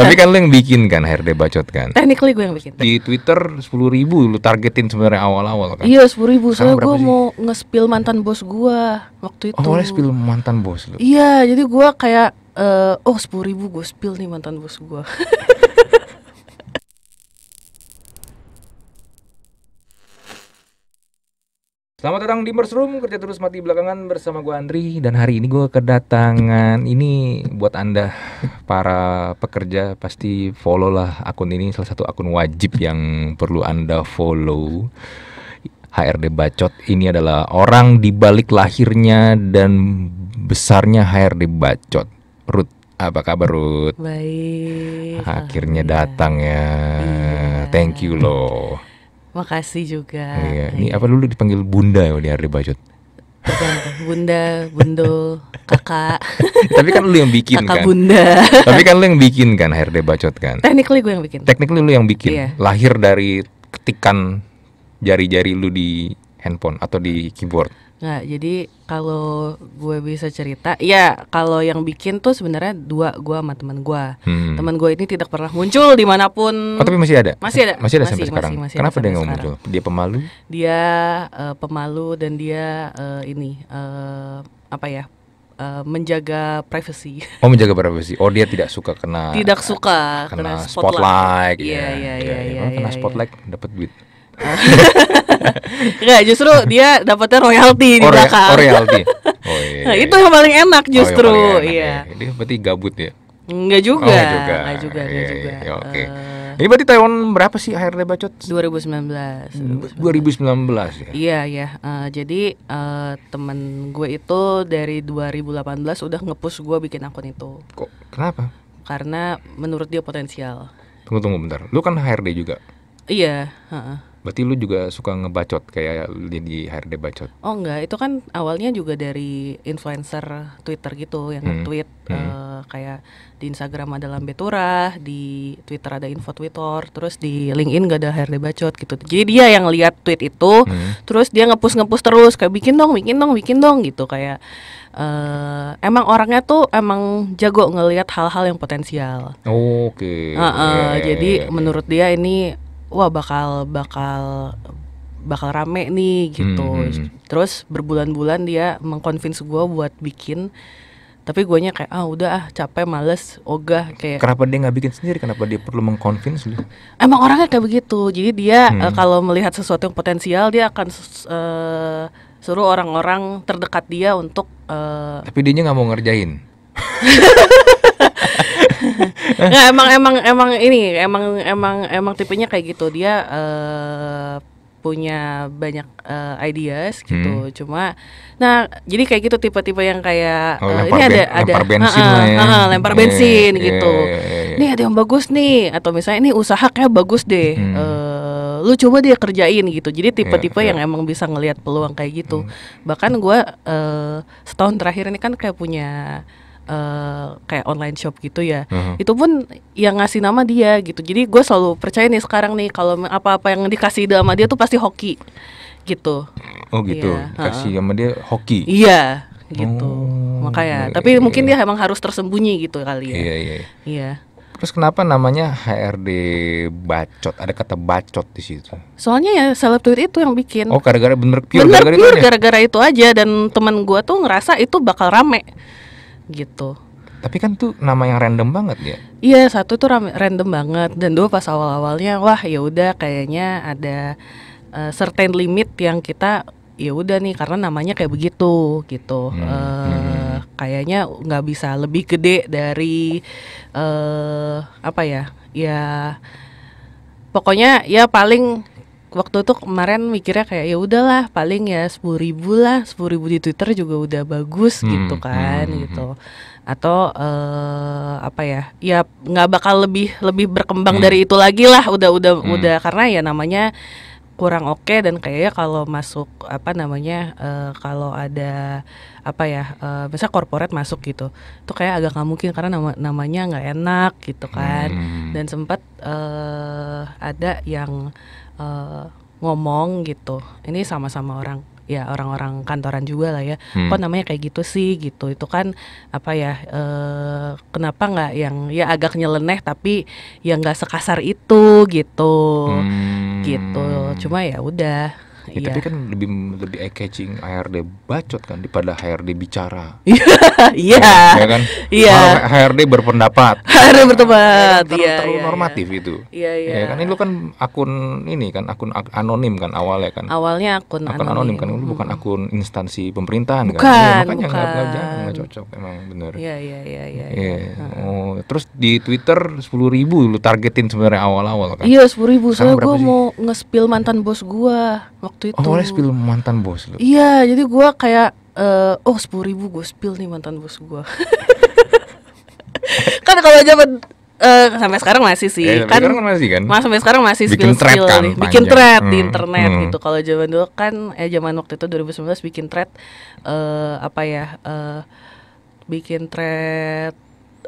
Tapi nah. kan lu yang bikin kan HRD bacot kan? Technically gue yang bikin. Di Twitter sepuluh ribu lu targetin sebenarnya awal-awal kan? Iya sepuluh ribu. Soalnya gue mau ngespil mantan bos gue waktu oh, itu. Oh, boleh spill mantan bos lu? Iya, jadi gue kayak uh, oh sepuluh ribu gue spill nih mantan bos gue. Selamat datang di Room, kerja terus mati belakangan bersama gue Andri Dan hari ini gue kedatangan, ini buat anda para pekerja pasti follow lah akun ini Salah satu akun wajib yang perlu anda follow HRD Bacot ini adalah orang di balik lahirnya dan besarnya HRD Bacot Ruth, apa kabar Ruth? Baik Akhirnya datang ya, iya. thank you loh Makasih juga. Iya, ini iya. apa dulu dipanggil Bunda ya di hari Bajot? Bunda, Bundo, Kakak. Tapi kan lu yang bikin kakak kan. Bunda. Tapi kan lu yang bikin kan HRD Bacot kan. Technically gue yang bikin. Technically lu yang bikin. Iya. Lahir dari ketikan jari-jari lu di handphone atau di keyboard. Nggak, jadi kalau gue bisa cerita, ya kalau yang bikin tuh sebenarnya dua gue sama teman gue. Hmm. Teman gue ini tidak pernah muncul dimanapun. Oh tapi masih ada? Masih ada. Masih ada masih, sampai masih, sekarang. Masih, masih Kenapa dia nggak muncul? Dia pemalu? Dia uh, pemalu dan dia uh, ini uh, apa ya? menjaga privasi. Oh menjaga privasi. Oh dia tidak suka kena. Tidak suka kena, kena spotlight. Iya iya iya. iya, iya, iya. Kena spotlight dapat duit. Enggak, justru dia dapatnya royalti di belakang. Oh, royalti. Oh, iya, nah, iya, itu iya. yang paling enak oh, justru. Oh, paling enak, iya. iya. berarti gabut ya. Enggak juga. Oh, juga. Enggak juga, enggak iya, juga. Iya, Oke. Okay. Uh, eh. ini berarti tahun berapa sih akhirnya Bacot? 2019. 2019, hmm, ya. Iya, iya. Uh, jadi uh, temen gue itu dari 2018 udah ngepush gue bikin akun itu. Kok kenapa? Karena menurut dia potensial. Tunggu tunggu bentar. Lu kan HRD juga. Iya, uh -uh. Berarti lu juga suka ngebacot kayak di HRD bacot? Oh enggak, itu kan awalnya juga dari influencer Twitter gitu yang hmm. tweet hmm. Uh, kayak di Instagram ada Lambe Turah, di Twitter ada Info Twitter, terus di LinkedIn gak ada HRD bacot gitu. Jadi dia yang lihat tweet itu, hmm. terus dia ngepus ngepus terus kayak bikin dong, bikin dong, bikin dong gitu kayak uh, emang orangnya tuh emang jago ngelihat hal-hal yang potensial. Oke. Okay. Uh -uh, yeah, jadi yeah, yeah. menurut dia ini wah bakal bakal bakal rame nih gitu. Hmm. hmm, hmm. Terus berbulan-bulan dia mengconvince gue buat bikin tapi guanya kayak ah udah ah capek males ogah kayak kenapa dia nggak bikin sendiri kenapa dia perlu mengconvince lu emang orangnya kayak begitu jadi dia eh, hmm. uh, kalau melihat sesuatu yang potensial dia akan uh, suruh orang-orang terdekat dia untuk uh, tapi dia nggak mau ngerjain nggak emang emang emang ini emang emang emang tipenya kayak gitu dia uh, punya banyak uh, ideas gitu hmm. cuma nah jadi kayak gitu tipe-tipe yang kayak oh, uh, ini ada ada lempar bensin uh, uh, ya. lempar iya, bensin yeah, gitu yeah, yeah, yeah. ini ada yang bagus nih atau misalnya ini usaha kayak bagus deh hmm. uh, lu coba dia kerjain gitu jadi iya, tipe-tipe yeah, yeah. yang emang bisa ngelihat peluang kayak gitu hmm. bahkan gue uh, setahun terakhir ini kan kayak punya uh, kayak online shop gitu ya uh itu pun yang ngasih nama dia gitu jadi gue selalu percaya nih sekarang nih kalau apa-apa yang dikasih ide sama dia tuh pasti hoki gitu oh gitu yeah. Iya, dikasih sama dia hoki iya gitu oh, makanya iya, tapi iya, mungkin iya. dia emang harus tersembunyi gitu kali ya iya iya iya Terus kenapa namanya HRD bacot? Ada kata bacot di situ. Soalnya ya seleb tweet itu yang bikin. Oh, gara-gara bener pure. Bener gara-gara pure ya? gara-gara itu aja dan teman gua tuh ngerasa itu bakal rame gitu tapi kan tuh nama yang random banget ya iya satu tuh random banget dan dua pas awal awalnya wah ya udah kayaknya ada uh, certain limit yang kita ya udah nih karena namanya kayak begitu gitu hmm. Uh, kayaknya nggak bisa lebih gede dari uh, apa ya ya pokoknya ya paling waktu itu kemarin mikirnya kayak ya udahlah paling ya sepuluh ribu lah sepuluh ribu di Twitter juga udah bagus hmm, gitu hmm, kan hmm, hmm, gitu atau uh, apa ya ya nggak bakal lebih lebih berkembang hmm. dari itu lagi lah udah udah hmm. udah karena ya namanya kurang oke okay dan kayaknya kalau masuk apa namanya uh, kalau ada apa ya uh, eh, biasa korporat masuk gitu tuh kayak agak nggak mungkin karena nama namanya nggak enak gitu kan hmm. dan sempat uh, ada yang Eh, ngomong gitu ini sama-sama orang ya orang-orang kantoran juga lah ya hmm. kok namanya kayak gitu sih gitu itu kan apa ya e, kenapa nggak yang ya agak nyeleneh tapi yang nggak sekasar itu gitu hmm. gitu cuma ya udah Ya, yeah. Tapi iya. kan lebih lebih eye catching HRD bacot kan daripada HRD bicara. Iya. yeah. Ya kan. Iya. Yeah. HRD berpendapat. HRD iya, berpendapat. Iya. yeah, terlalu yeah, normatif yeah. itu. Iya yeah, iya. Yeah. Ya kan lu kan akun ini kan akun ak anonim kan awalnya kan. Awalnya akun, akun anonim. anonim kan lu hmm. bukan akun instansi pemerintahan kan? bukan, kan. Ya, makanya bukan. Makanya gak, gak cocok emang bener. Iya, iya iya iya iya. Oh terus di Twitter sepuluh ribu lu targetin sebenarnya awal-awal kan. Iya sepuluh ribu. Soalnya gue mau ngespil mantan bos gue waktu oh, itu. Oh, spill mantan bos lu. Iya, jadi gua kayak uh, oh sepuluh ribu gue spill nih mantan bos gua. kan kalau zaman uh, sampai sekarang masih sih eh, kan, sekarang kan masih kan mas sampai sekarang masih bikin spill spill kan, nih. bikin thread hmm. di internet hmm. gitu kalau zaman dulu kan eh zaman waktu itu 2019 bikin thread uh, apa ya uh, bikin thread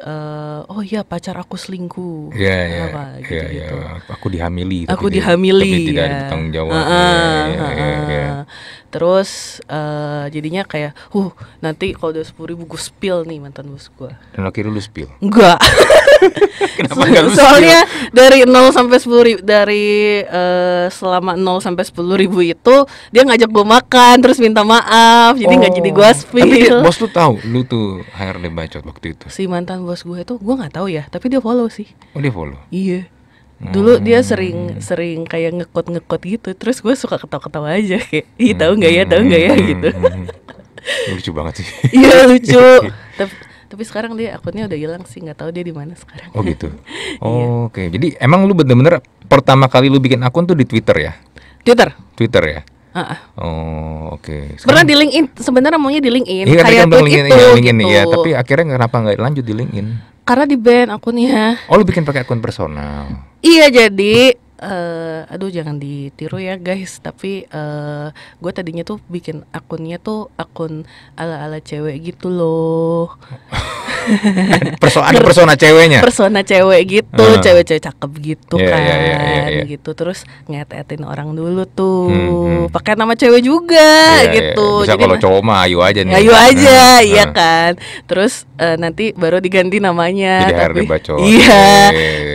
uh, oh iya pacar aku selingkuh yeah, iya, iya. yeah, apa yeah, iya. gitu gitu yeah, yeah. aku dihamili aku dihamili tapi tidak ya. ada tanggung jawab uh, uh, yeah, yeah, yeah, yeah terus uh, jadinya kayak huh nanti kalau udah sepuluh ribu gue spill nih mantan bos gue dan akhirnya lu spill enggak kenapa so enggak lu soalnya spill? dari nol sampai sepuluh ribu dari uh, selama nol sampai sepuluh ribu itu dia ngajak gue makan terus minta maaf jadi nggak oh. jadi gue spill tapi bos tuh tahu lu tuh akhirnya bacot waktu itu si mantan bos gue itu gue nggak tahu ya tapi dia follow sih oh dia follow iya dulu dia hmm. sering sering kayak ngekot ngekot gitu terus gue suka ketawa ketawa aja kayak ih hmm. tahu nggak ya tahu nggak ya hmm. gitu lucu banget sih iya lucu tapi tapi sekarang dia akunnya udah hilang sih nggak tahu dia di mana sekarang oh gitu oh, oke okay. jadi emang lu bener-bener pertama kali lu bikin akun tuh di twitter ya twitter twitter ya uh Oh oke. Okay. Pernah di LinkedIn, sebenarnya maunya di LinkedIn. Iya, kayak kan tweet link itu, ya, LinkedIn, iya, gitu. ya, tapi akhirnya kenapa nggak lanjut di LinkedIn? Karena di band akunnya. Oh lu bikin pakai akun personal. Iya jadi uh, aduh jangan ditiru ya guys tapi uh, eh, gue tadinya tuh bikin akunnya tuh akun ala ala cewek gitu loh persona persona ceweknya persona cewek gitu uh. cewek-cewek cakep gitu yeah, iya, iya, kan yeah, yeah, yeah, yeah. yeah. gitu terus ngetetin orang dulu tuh hmm, hmm. pakai nama cewek juga yeah, iya, gitu yeah. bisa kalau cowok mah ayu aja nih ayu aja uh, iya uh. kan terus uh, nanti baru diganti namanya Jadi tapi iya yeah.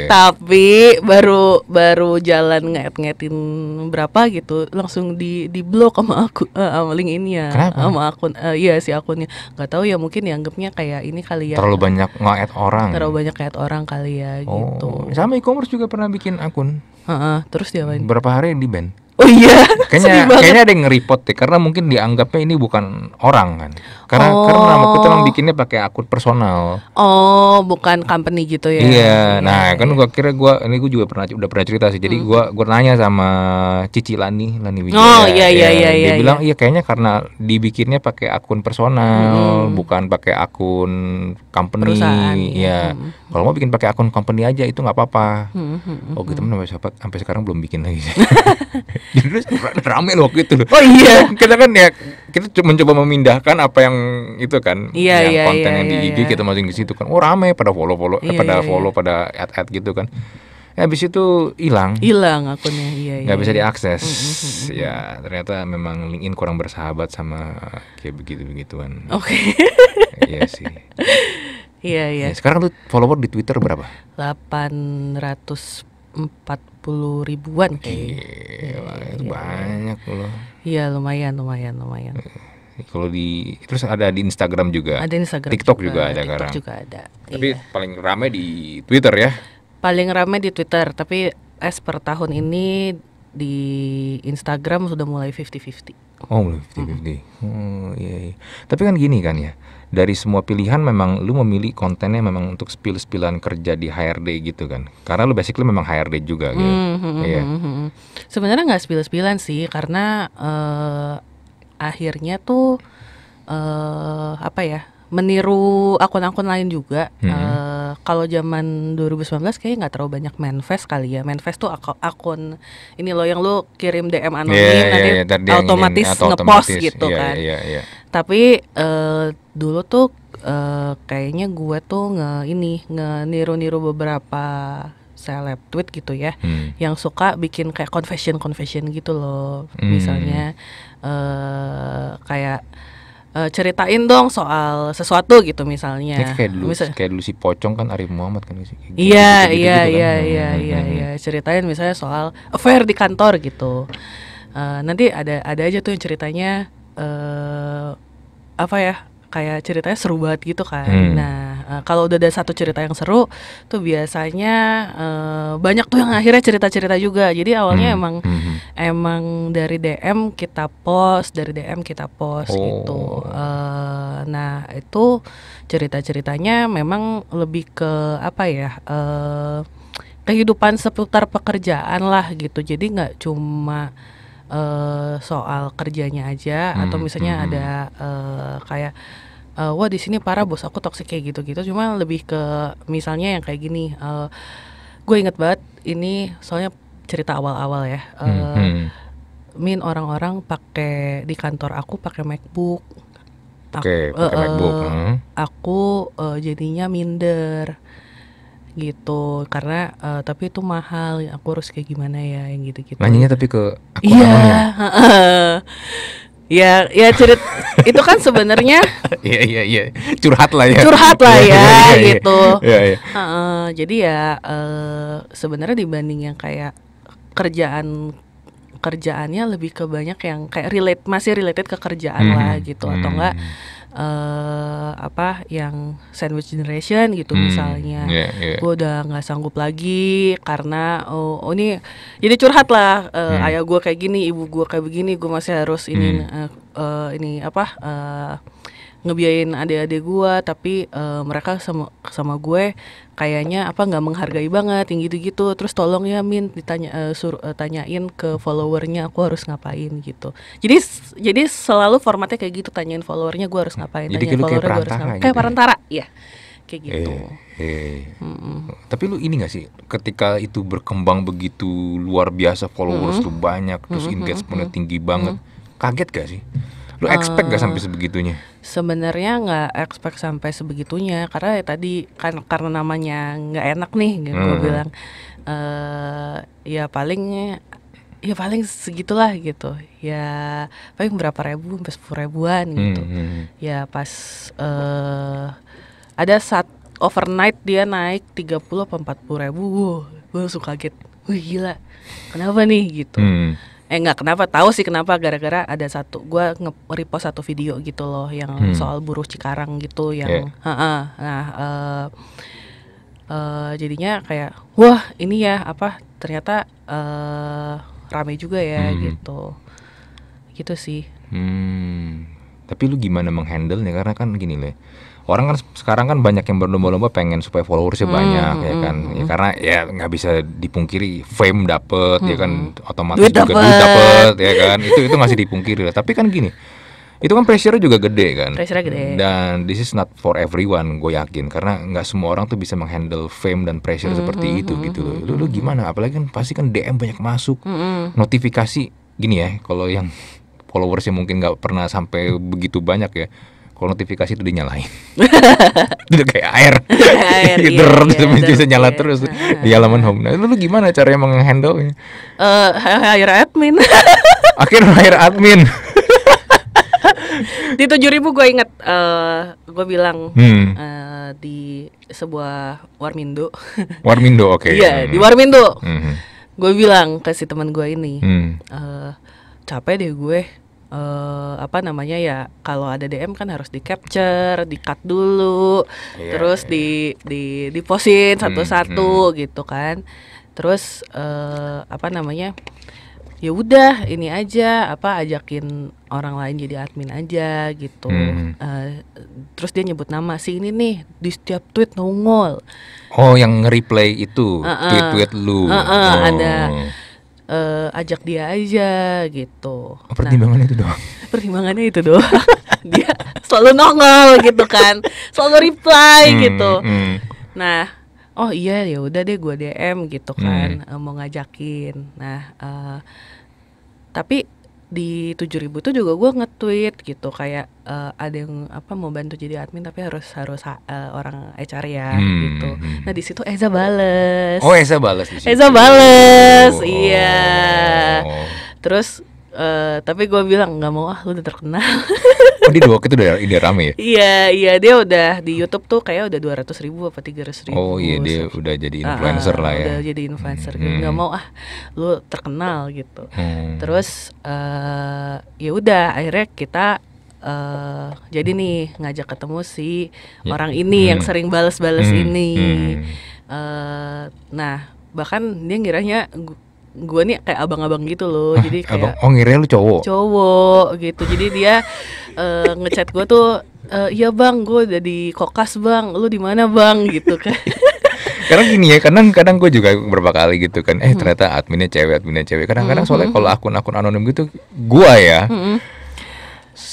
tapi baru baru jalan ngeliat-ngeliatin berapa gitu langsung di di blok sama aku uh, sama link ini ya Kenapa? sama akun uh, iya si akunnya nggak tahu ya mungkin dianggapnya kayak ini kali ya terlalu banyak nge-add orang terlalu banyak nge orang kali ya gitu. oh. gitu sama e-commerce juga pernah bikin akun uh -uh, terus dia berapa hari di ban Oh iya. Kayaknya kayaknya ada yang nge-report deh karena mungkin dianggapnya ini bukan orang kan. Karena oh. karena aku tuh emang bikinnya pakai akun personal. Oh, bukan company gitu ya. Iya. iya nah, ya, kan iya. gua kira gua ini gua juga pernah udah pernah cerita sih. Jadi hmm. gua gua nanya sama Cici Lani, Lani Wijaya. Oh, iya iya iya iya. Dia iya, bilang iya, iya kayaknya karena dibikinnya pakai akun personal, hmm. bukan pakai akun company. Perusahaan, iya. Hmm. Kalau mau bikin pakai akun company aja itu nggak apa-apa. Hmm, hmm, hmm oh gitu teman hmm. sampai sahabat sampai sekarang belum bikin lagi. Jadi terus rame loh waktu itu loh. Oh iya. kita kan ya kita mencoba memindahkan apa yang itu kan iya, yang iya, konten iya, yang di IG iya, iya. kita masukin ke situ kan. Oh rame pada follow-follow eh, iya, eh, pada iya, iya. follow iya. pada ad-ad gitu kan. Ya, habis itu hilang. Hilang akunnya. Iya, iya. Gak bisa iya. diakses. Mm, mm, Ya, ternyata memang LinkedIn kurang bersahabat sama kayak begitu-begituan. Oke. Okay. iya sih. Iya iya. Ya, sekarang tuh follower di Twitter berapa? 840 ribuan kayaknya. Eh, Gila, itu iya. banyak loh. Iya lumayan lumayan lumayan. Eh, kalau di terus ada di Instagram juga. Ada Instagram. TikTok juga, juga ada TikTok sekarang. juga ada. Tapi iya. paling rame di Twitter ya. Paling rame di Twitter, tapi as per tahun ini di Instagram sudah mulai 50-50. Oh, 50-50. Hmm. Hmm, iya, iya. Tapi kan gini kan ya dari semua pilihan memang lu memilih kontennya memang untuk spill-spillan kerja di HRD gitu kan karena lu basically memang HRD juga gitu mm -hmm, hmm, hmm yeah. Hmm, sebenarnya nggak spill-spillan sih karena uh, akhirnya tuh uh, apa ya meniru akun-akun lain juga mm -hmm. uh, kalau zaman 2019 kayaknya nggak terlalu banyak manifest kali ya manifest tuh ak akun ini lo yang lu kirim DM anonim yeah, iya, nanti yeah, yeah, otomatis ngepost gitu yeah, iya, kan yeah, yeah, yeah tapi uh, dulu tuh uh, kayaknya gue tuh nge ini nge niru-niru beberapa seleb tweet gitu ya hmm. yang suka bikin kayak confession confession gitu loh hmm. misalnya uh, kayak uh, ceritain dong soal sesuatu gitu misalnya ya, kayak dulu Misal, kayak dulu si pocong kan Arif Muhammad kan sih iya kan. iya hmm, iya hmm, iya hmm, iya iya ceritain misalnya soal affair di kantor gitu uh, nanti ada ada aja tuh yang ceritanya uh, apa ya kayak ceritanya seru banget gitu kan. Hmm. Nah, uh, kalau udah ada satu cerita yang seru tuh biasanya uh, banyak tuh yang akhirnya cerita-cerita juga. Jadi awalnya hmm. emang hmm. emang dari DM kita post, dari DM kita post gitu. oh. gitu. Uh, nah, itu cerita-ceritanya memang lebih ke apa ya? Uh, kehidupan seputar pekerjaan lah gitu. Jadi nggak cuma uh, soal kerjanya aja hmm, atau misalnya hmm. hmm. ada uh, kayak uh, wah di sini parah bos aku toksik kayak gitu-gitu cuma lebih ke misalnya yang kayak gini uh, gue inget banget ini soalnya cerita awal-awal ya uh, hmm, hmm. min orang-orang pakai di kantor aku pakai MacBook Oke, okay, pakai uh, MacBook. Hmm. Aku uh, jadinya minder gitu karena uh, tapi itu mahal aku harus kayak gimana ya yang gitu gitu nanyanya tapi ke aku iya ya? ya ya cerit itu kan sebenarnya iya iya iya curhat lah ya curhat lah iya, ya, iya, iya. gitu uh, jadi ya uh, sebenarnya dibanding yang kayak kerjaan kerjaannya lebih ke banyak yang kayak relate masih related ke kerjaan hmm. lah gitu hmm. atau enggak hmm uh, apa yang sandwich generation gitu hmm, misalnya yeah, yeah. gue udah nggak sanggup lagi karena oh, oh ini jadi curhat lah uh, hmm. ayah gue kayak gini ibu gue kayak begini gue masih harus ini hmm. uh, uh, ini apa uh, ngebiayain adik-adik gue tapi uh, mereka sama sama gue kayaknya apa nggak menghargai banget tinggi gitu-gitu terus tolong ya min ditanya uh, sur uh, tanyain ke followernya aku harus ngapain gitu jadi jadi selalu formatnya kayak gitu tanyain followernya gue harus ngapain jadi tanyain followernya gue harus ngapain gitu kayak ya? perantara ya kayak gitu. Eh, eh. Mm Tapi lu ini gak sih ketika itu berkembang begitu luar biasa followers mm -hmm. tuh banyak terus mm -hmm. engagementnya -hmm. tinggi banget, -hmm. kaget gak sih? Lu eh, expect uh, gak sampai sebegitunya? Sebenarnya nggak expect sampai sebegitunya karena ya tadi kan karena namanya nggak enak nih gitu hmm. gue bilang uh, ya paling ya paling segitulah gitu ya paling berapa ribu sampai sepuluh ribuan hmm, gitu hmm, hmm. ya pas uh, ada saat overnight dia naik tiga puluh apa puluh ribu wow, gue langsung kaget wih gila kenapa nih gitu hmm eh nggak kenapa tahu sih kenapa gara-gara ada satu gue nge-repost satu video gitu loh yang hmm. soal buruh Cikarang gitu yang yeah. Iya. nah uh, uh, jadinya kayak wah ini ya apa ternyata uh, rame juga ya hmm. gitu gitu sih hmm. tapi lu gimana menghandle nih karena kan gini loh orang kan sekarang kan banyak yang berlomba-lomba pengen supaya followersnya hmm, banyak hmm, ya kan hmm, ya hmm. karena ya nggak bisa dipungkiri fame dapet hmm, ya kan hmm, hmm. otomatis duit juga dapet. duit dapet ya kan itu itu masih dipungkiri lah tapi kan gini itu kan pressure juga gede kan pressure gede dan this is not for everyone gue yakin karena nggak semua orang tuh bisa menghandle fame dan pressure -hmm, seperti itu -hmm, gitu loh lu, lu gimana apalagi kan pasti kan DM banyak masuk -hmm. notifikasi gini ya kalau yang followersnya mungkin nggak pernah sampai begitu banyak ya kalau notifikasi itu dinyalain itu kayak air, air iya, terus iya, iya, bisa nyala iya. terus nah, nah, di halaman nah. home nah lu gimana caranya menghandle uh, eh, hire admin akhirnya hire admin di tujuh ribu gue inget uh, eh, gue bilang hmm. uh, di sebuah warmindo warmindo oke okay. iya hmm. di warmindo hmm. gue bilang ke si teman gue ini hmm. uh, capek deh gue uh, apa namanya ya kalau ada DM kan harus di capture, di cut dulu, yeah, terus yeah. di di diposin hmm, satu-satu hmm, hmm. gitu kan. Terus uh, apa namanya? Ya udah ini aja apa ajakin orang lain jadi admin aja gitu. Hmm. Uh, terus dia nyebut nama si ini nih di setiap tweet nongol. Oh, yang nge-replay itu uh -uh. tweet-tweet lu. Uh -uh, oh. ada uh, ajak dia aja gitu. Oh, pertimbangannya nah, itu doang. Pertimbangannya itu doang. dia selalu nongol gitu kan, selalu reply hmm, gitu. Hmm. Nah, oh iya ya udah deh gue DM gitu kan hmm. Eh, mau ngajakin. Nah, uh, tapi di 7000 tuh juga gue nge-tweet gitu kayak uh, ada yang apa mau bantu jadi admin tapi harus harus uh, orang HR ya hmm. gitu. Hmm, hmm. Nah, di situ Eza bales. Oh, Eza bales Eza bales. Oh. Iya. Oh. Terus Uh, tapi gue bilang nggak mau ah lu udah terkenal oh dia waktu itu udah ini rame ya iya iya dia udah di YouTube tuh kayak udah dua ratus ribu apa tiga ratus ribu oh iya dia so. udah jadi influencer uh, lah ya udah jadi influencer hmm. nggak mau ah lu terkenal gitu hmm. terus uh, ya udah akhirnya kita uh, jadi nih ngajak ketemu si ya. orang ini hmm. yang sering balas-balas hmm. ini hmm. Uh, nah bahkan dia ngiranya gue nih kayak abang-abang gitu loh ah, jadi kayak abang. oh ngira lu cowok cowok gitu jadi dia uh, ngechat gue tuh uh, ya bang gue udah di kokas bang lu di mana bang gitu kan karena gini ya kadang-kadang gue juga beberapa kali gitu kan eh hmm. ternyata adminnya cewek adminnya cewek kadang-kadang hmm, soalnya hmm, kalau akun-akun anonim gitu gue ya -hmm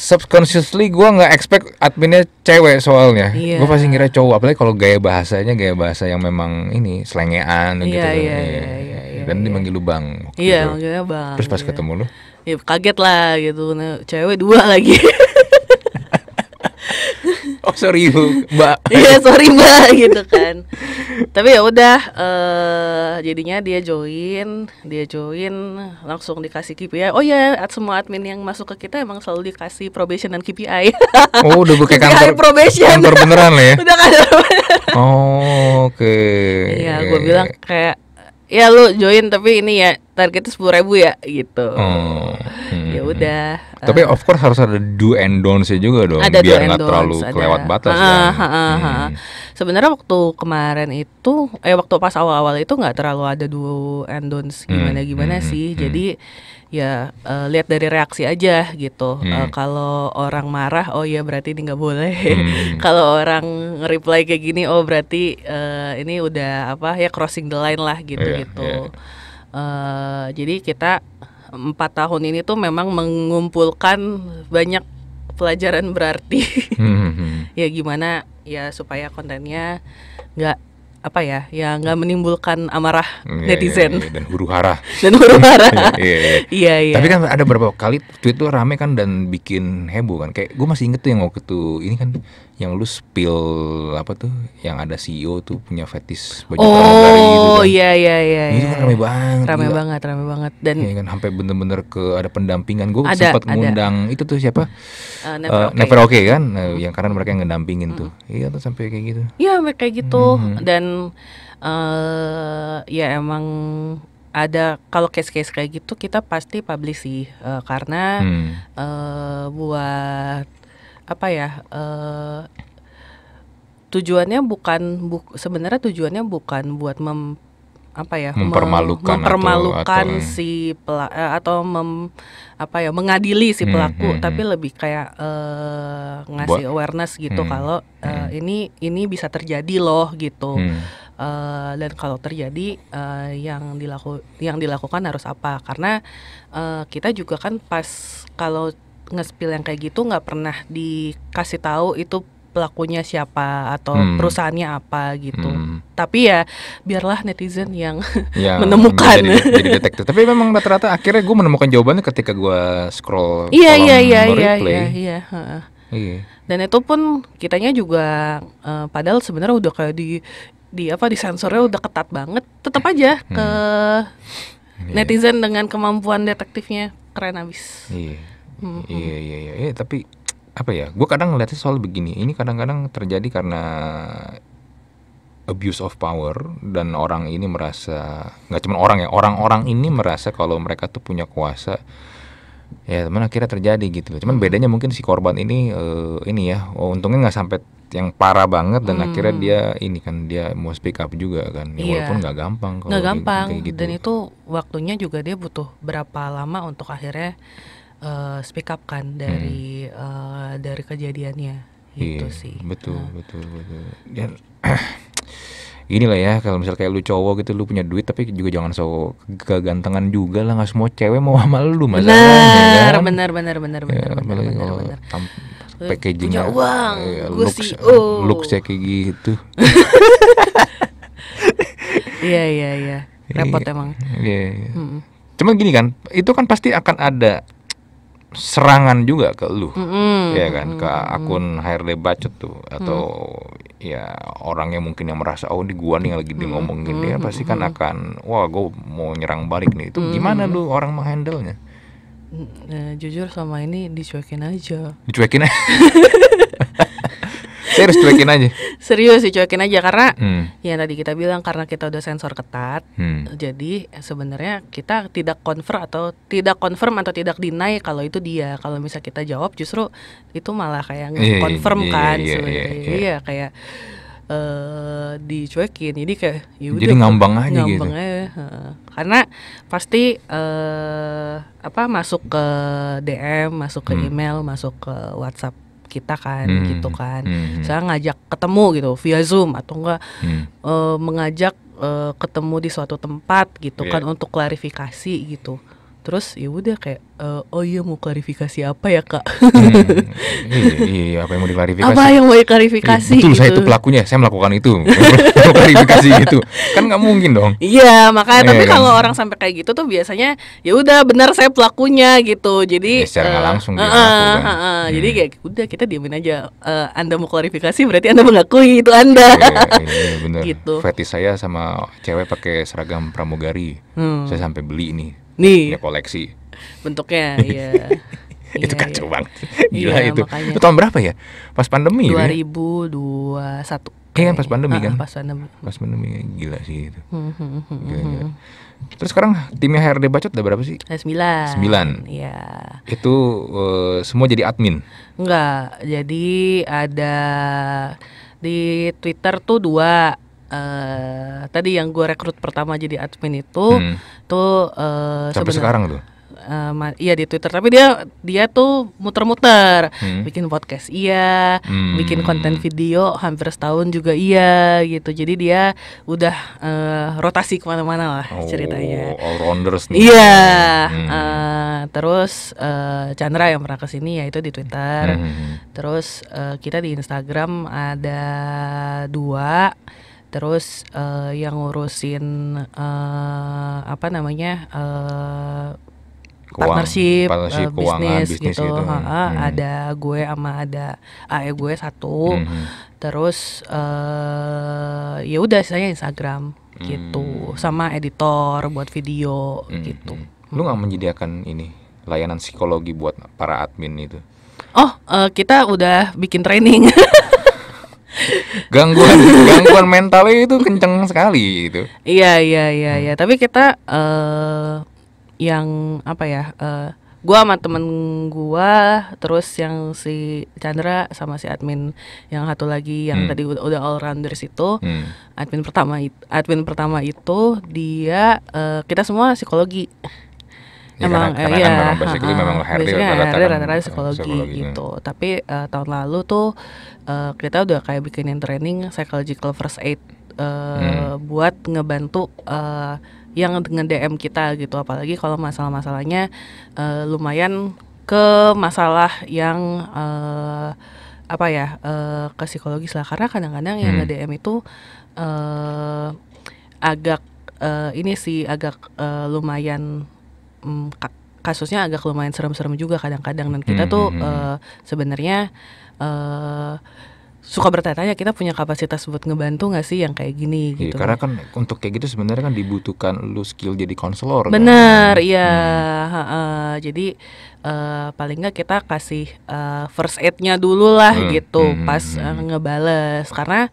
subconsciously gue nggak expect adminnya cewek soalnya yeah. gue pasti ngira cowok apalagi kalau gaya bahasanya gaya bahasa yang memang ini selengean yeah, gitu yeah, yeah, yeah, yeah, yeah, iya, dan yeah. dimanggil lubang. iya yeah, gitu. manggilnya bang terus pas yeah. ketemu lu ya kaget lah gitu nah, cewek dua lagi sorry mbak iya sorry mbak gitu kan tapi ya udah uh, jadinya dia join dia join langsung dikasih KPI oh ya yeah, semua admin yang masuk ke kita emang selalu dikasih probation dan KPI oh udah buka kantor probation kantor beneran lah ya udah kantor oh oke okay. iya gue bilang kayak ya lu join tapi ini ya targetnya sepuluh ribu ya gitu oh, ya hmm. ya udah tapi eh. of course harus ada do and don't sih ya juga dong ada biar nggak terlalu ada. kelewat batas ha, kan. hmm. sebenarnya waktu kemarin itu eh waktu pas awal-awal itu nggak terlalu ada do and don't gimana hmm, gimana hmm, sih hmm, jadi hmm ya uh, lihat dari reaksi aja gitu. Hmm. Uh, kalau orang marah, oh ya berarti ini nggak boleh. Hmm. kalau orang reply kayak gini, oh berarti uh, ini udah apa ya crossing the line lah gitu yeah, gitu. Yeah. Iya. Uh, jadi kita empat tahun ini tuh memang mengumpulkan banyak pelajaran berarti. hmm. hmm, hmm. ya gimana ya supaya kontennya nggak apa ya ya nggak menimbulkan amarah yeah, iya, netizen yeah, yeah, dan huru hara dan huru hara iya, iya, iya iya iya tapi kan ada beberapa kali tweet tuh rame kan dan bikin heboh kan kayak gue masih inget tuh yang waktu itu ini kan yang lu spill apa tuh yang ada CEO tuh punya fetish baju pramugari oh, kan. iya iya iya. Itu kan iya, rame iya. banget. Rame gila. banget, rame banget dan ya kan sampai bener-bener ke ada pendampingan. Gue sempat ngundang itu tuh siapa? Uh, never, uh, okay. never okay kan uh, yang karena mereka yang ngedampingin hmm. tuh. Iya tuh sampai kayak gitu. Iya, kayak gitu hmm. dan uh, ya emang ada kalau case-case kayak gitu kita pasti publish sih uh, karena hmm. uh, buat apa ya uh, tujuannya bukan bu, sebenarnya tujuannya bukan buat mem apa ya mempermalukan, mempermalukan atau, atau si pelaku eh, atau mem, apa ya mengadili si hmm, pelaku hmm, tapi hmm. lebih kayak uh, ngasih Buat, awareness gitu hmm, kalau uh, hmm. ini ini bisa terjadi loh gitu hmm. uh, dan kalau terjadi uh, yang dilaku yang dilakukan harus apa karena uh, kita juga kan pas kalau ngespil yang kayak gitu nggak pernah dikasih tahu itu pelakunya siapa atau hmm. perusahaannya apa gitu. Hmm. Tapi ya biarlah netizen yang ya, menemukan. Jadi, jadi detektif. Tapi memang rata-rata akhirnya gue menemukan jawabannya ketika gue scroll iya, kolom iya, iya, iya, iya, iya, iya. Dan itu pun kitanya juga uh, padahal sebenarnya udah kayak di di apa di sensornya udah ketat banget, tetap aja hmm. ke yeah. Iya. netizen dengan kemampuan detektifnya keren abis. Yeah hmm. iya iya iya eh, tapi apa ya gue kadang ngeliatnya soal begini ini kadang-kadang terjadi karena abuse of power dan orang ini merasa nggak cuma orang ya orang-orang ini merasa kalau mereka tuh punya kuasa ya teman akhirnya terjadi gitu loh cuman bedanya mungkin si korban ini uh, ini ya oh, untungnya nggak sampai yang parah banget dan hmm. akhirnya dia ini kan dia mau speak up juga kan ya, yeah. walaupun nggak gampang nggak gampang kayak gitu. dan itu waktunya juga dia butuh berapa lama untuk akhirnya uh, speak up kan dari hmm. uh, dari kejadiannya gitu iya, sih betul uh. betul betul dan gini lah ya kalau misalnya kayak lu cowok gitu lu punya duit tapi juga jangan so kegantengan juga lah nggak semua cewek mau sama lu masalah benar ya kan? benar benar benar benar ya, benar benar, benar. Eh, packagingnya ya, uang iya, e ya, gue looks kayak gitu iya iya iya repot iya, emang iya, iya. Hmm. cuman gini kan itu kan pasti akan ada serangan juga ke lu, mm-hmm. ya kan, ke akun HRD Bacot tuh atau mm-hmm. ya orang yang mungkin yang merasa oh ini gua nih yang lagi mm-hmm. dia pasti kan akan wah gua mau nyerang balik nih itu mm-hmm. gimana lu orang menghandle nya? Nah, eh, jujur sama ini dicuekin aja. Dicuekin aja. Serius cuekin aja. Serius cuekin aja karena hmm. ya tadi kita bilang karena kita udah sensor ketat. Hmm. Jadi sebenarnya kita tidak confirm atau tidak konfirm atau tidak deny kalau itu dia. Kalau misal kita jawab justru itu malah kayak yeah, iya, iya, iya, confirm yeah, kan yeah, Yeah, yeah, yeah. kayak uh, dicuekin. Jadi kayak yaudah, Jadi ngambang aja gitu. ngambang gitu. Aja. karena pasti uh, apa masuk ke DM, masuk ke hmm. email, masuk ke WhatsApp kita kan hmm. gitu kan hmm. hmm. saya ngajak ketemu gitu via zoom atau enggak hmm. uh, mengajak uh, ketemu di suatu tempat gitu yeah. kan untuk klarifikasi gitu terus ya udah kayak uh, oh iya mau klarifikasi apa ya kak hmm, iya, iya, iya apa yang mau diklarifikasi apa yang mau diklarifikasi iya, betul gitu. saya itu pelakunya saya melakukan itu klarifikasi gitu kan nggak mungkin dong iya makanya iya, tapi iya, kalau orang sampai kayak gitu tuh biasanya ya udah benar saya pelakunya gitu jadi ya, secara uh, langsung uh, uh, uh, uh, hmm. jadi kayak udah kita diamin aja uh, anda mau klarifikasi berarti anda mengakui itu anda iya, iya, iya bener. gitu fetish saya sama cewek pakai seragam pramugari hmm. saya sampai beli nih Nih. punya koleksi. Bentuknya ya. itu kacau iya, iya. banget. Iya, gila itu. Itu tahun berapa ya? Pas pandemi 2021. Ya? satu kan pas pandemi ah, kan? Pas pandemi. Pas pandemi gila sih itu. Hmm, hmm, hmm, Terus sekarang timnya HRD Bacot udah berapa sih? Eh, sembilan. Sembilan. Iya. Itu uh, semua jadi admin? Enggak. Jadi ada di Twitter tuh dua Eh, tadi yang gue rekrut pertama jadi admin itu hmm. tuh uh, sampai sekarang tuh Uh, iya di Twitter tapi dia dia tuh muter-muter hmm. bikin podcast iya hmm. bikin konten video hampir setahun juga iya gitu jadi dia udah uh, rotasi kemana-mana lah oh, ceritanya all rounders nih iya hmm. uh, terus uh, Chandra yang pernah kesini ya itu di Twitter hmm. hmm, hmm. terus uh, kita di Instagram ada dua terus uh, yang ngurusin uh, apa namanya uh, partnership, partnership uh, bisnis, gitu, gitu. Ha -ha, hmm, hmm. ada gue sama ada AE gue satu hmm. hmm. terus uh, ya udah saya Instagram hmm. gitu sama editor buat video hmm. gitu hmm. lu nggak menyediakan ini layanan psikologi buat para admin itu oh uh, kita udah bikin training gangguan gangguan mentalnya itu kenceng sekali itu iya iya iya hmm. ya. tapi kita uh, yang apa ya uh, gua sama temen gua terus yang si Chandra sama si admin yang satu lagi yang hmm. tadi udah, udah all rounders itu hmm. admin pertama admin pertama itu dia uh, kita semua psikologi ya, emang karena, karena iya, kan memang basically uh, memang rata-rata kan rata-rata psikologi, psikologi gitu. gitu. Tapi uh, tahun lalu tuh uh, kita udah kayak bikinin training psychological first aid uh, hmm. buat ngebantu uh, yang dengan DM kita gitu. Apalagi kalau masalah-masalahnya uh, lumayan ke masalah yang uh, apa ya uh, ke psikologis lah karena kadang-kadang hmm. yang dm itu uh, agak uh, ini sih agak uh, lumayan um, kasusnya agak lumayan serem-serem juga kadang-kadang dan kita tuh hmm. uh, sebenarnya uh, suka bertanya kita punya kapasitas buat ngebantu nggak sih yang kayak gini iya, gitu. karena kan untuk kayak gitu sebenarnya kan dibutuhkan lu skill jadi konselor. Kan? Bener, iya. Hmm. Uh, jadi uh, paling nggak kita kasih uh, first aid dulu lah hmm. gitu hmm. hmm pas uh, ngebales karena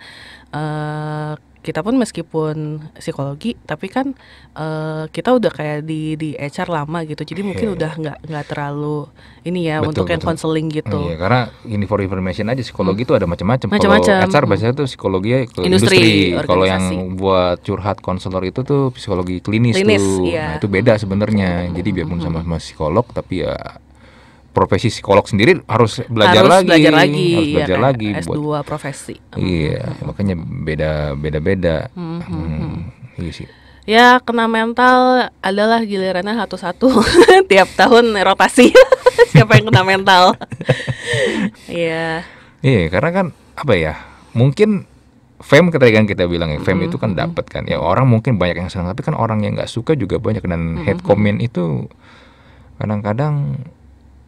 uh, kita pun meskipun psikologi tapi kan uh, kita udah kayak di di HR lama gitu jadi mungkin iya, iya. udah nggak nggak terlalu ini ya betul, untuk yang konseling gitu iya, karena ini for information aja psikologi itu hmm. ada macam-macam Macam-macam. HR biasanya tuh psikologi ya industri, industri. kalau yang buat curhat konselor itu tuh psikologi klinis, klinis tuh iya. nah, itu beda sebenarnya hmm. jadi biarpun hmm. sama-sama psikolog tapi ya profesi psikolog sendiri harus belajar harus lagi, belajar lagi, harus ya belajar ya, lagi S2 buat profesi. Iya, hmm. makanya beda-beda-beda. Hmm, hmm, hmm, hmm. Iya sih. Ya, kena mental adalah gilirannya satu-satu tiap tahun rotasi. Siapa yang kena mental? Iya. Iya, karena kan apa ya? Mungkin fame ketika kita bilang ya fame -hmm. itu kan hmm, hmm. dapat kan ya orang mungkin banyak yang senang tapi kan orang yang nggak suka juga banyak dan -hmm. head comment itu kadang-kadang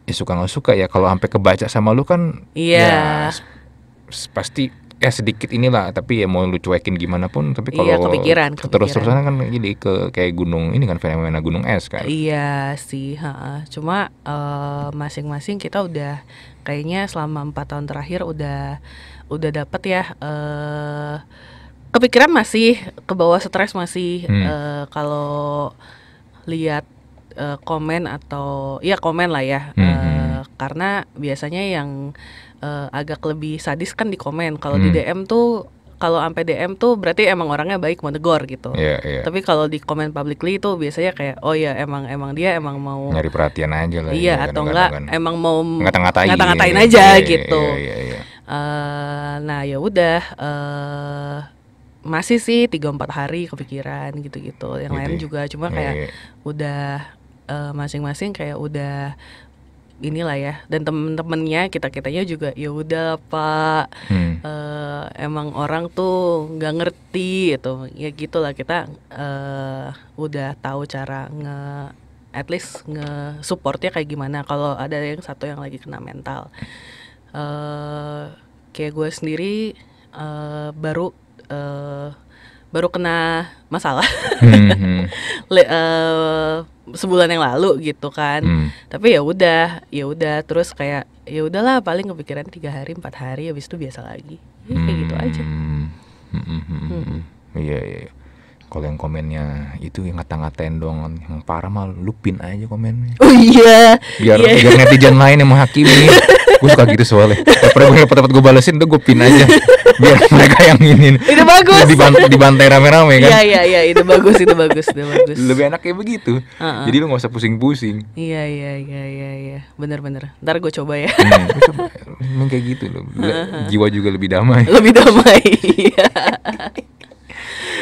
ya suka nggak suka ya kalau sampai kebaca sama lu kan yeah. ya pasti ya sedikit inilah tapi ya mau lu cuekin gimana pun tapi iya, kalau iya, kepikiran, kepikiran. terus terusan kan jadi ke kayak gunung ini kan fenomena gunung es kan iya sih ha -ha. cuma eh, masing-masing uh, kita udah kayaknya selama empat tahun terakhir udah udah dapet ya uh, kepikiran masih ke bawah stres masih hmm. uh, kalau lihat uh, komen atau ya komen lah ya mm -hmm. uh, karena biasanya yang uh, agak lebih sadis kan di komen kalau mm. di DM hmm. tuh kalau sampai DM tuh berarti emang orangnya baik mau negor gitu. Yeah, yeah. Tapi kalau di komen publicly itu biasanya kayak oh ya emang emang dia emang mau nyari perhatian aja lah. Ya, iya ya, atau enggak kan. emang mau ngata-ngatain, ngata-ngatain iya, aja yeah, gitu. Yeah, yeah, yeah, yeah. Uh, nah ya udah uh, masih sih tiga empat hari kepikiran gitu-gitu. Yang gitu, lain ya? juga cuma iya, kayak yeah. udah Eh, masing-masing uh, kayak udah inilah ya dan temen-temennya kita kitanya juga ya udah pak hmm. uh, emang orang tuh nggak ngerti itu ya gitulah kita uh, udah tahu cara nge at least nge supportnya kayak gimana kalau ada yang satu yang lagi kena mental uh, kayak gue sendiri uh, baru uh, baru kena masalah hmm. hmm. Le, uh, sebulan yang lalu gitu kan hmm. tapi ya udah ya udah terus kayak ya udahlah paling kepikiran tiga hari empat hari habis itu biasa lagi ya, kayak gitu hmm. gitu aja hmm, hmm, iya, iya iya kalau yang komennya itu yang ngata-ngatain dong yang parah mah lupin aja komennya oh iya biar yeah. biar netizen lain yang menghakimi gue suka gitu soalnya pernah gue dapat gue balesin tuh gue pin aja biar mereka yang ingin itu bagus dibantai, dibantai rame-rame kan iya iya iya itu bagus itu bagus itu bagus lebih enak kayak begitu uh -uh. jadi lu nggak usah pusing-pusing iya iya iya iya ya, bener-bener ntar gue coba ya hmm, iya, gue coba kayak gitu loh uh -huh. jiwa juga lebih damai lebih damai iya.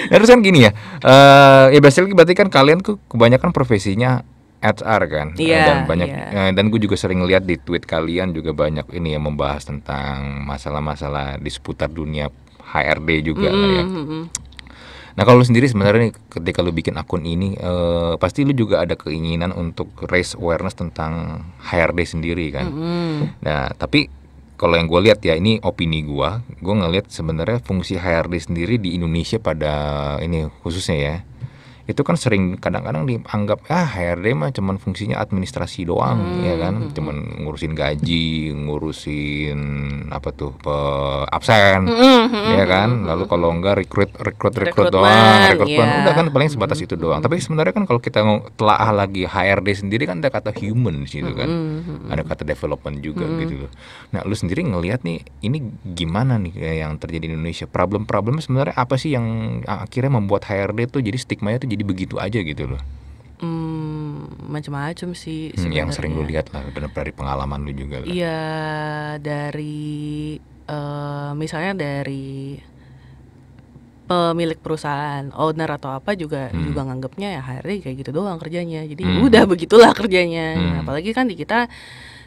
Nah, terus kan gini ya, uh, ya berarti berarti kan kalian tuh kebanyakan profesinya HR kan yeah, iya, dan banyak yeah. Iya. dan gue juga sering lihat di tweet kalian juga banyak ini yang membahas tentang masalah-masalah di seputar dunia HRD juga mm -hmm. ya. Nah kalau lu sendiri sebenarnya ketika lu bikin akun ini eh, pasti lu juga ada keinginan untuk raise awareness tentang HRD sendiri kan. Mm -hmm. Nah tapi kalau yang gue lihat ya ini opini gue, gue ngelihat sebenarnya fungsi HRD sendiri di Indonesia pada ini khususnya ya itu kan sering kadang-kadang dianggap ah HRD mah cuman fungsinya administrasi doang hmm. ya kan hmm. cuman ngurusin gaji ngurusin apa tuh pe, absen hmm, hmm, hmm ya kan lalu kalau enggak rekrut rekrut rekrut doang rekrut yeah. Iya. udah kan paling sebatas hmm, itu doang tapi sebenarnya kan kalau kita telah lagi HRD sendiri kan ada kata human gitu kan hmm, ada kata development juga hmm. gitu nah lu sendiri ngelihat nih ini gimana nih eh, yang terjadi di Indonesia problem-problemnya sebenarnya apa sih yang ah, akhirnya membuat HRD tuh jadi stigma itu jadi begitu aja gitu loh? Hmm, macam-macam sih. Hmm, yang sering lu lihat lah, benar dari pengalaman lu juga lah. Iya, dari uh, misalnya dari pemilik perusahaan, owner atau apa juga hmm. juga nganggapnya ya hari kayak gitu doang kerjanya. Jadi hmm. udah begitulah kerjanya. Hmm. Apalagi kan di kita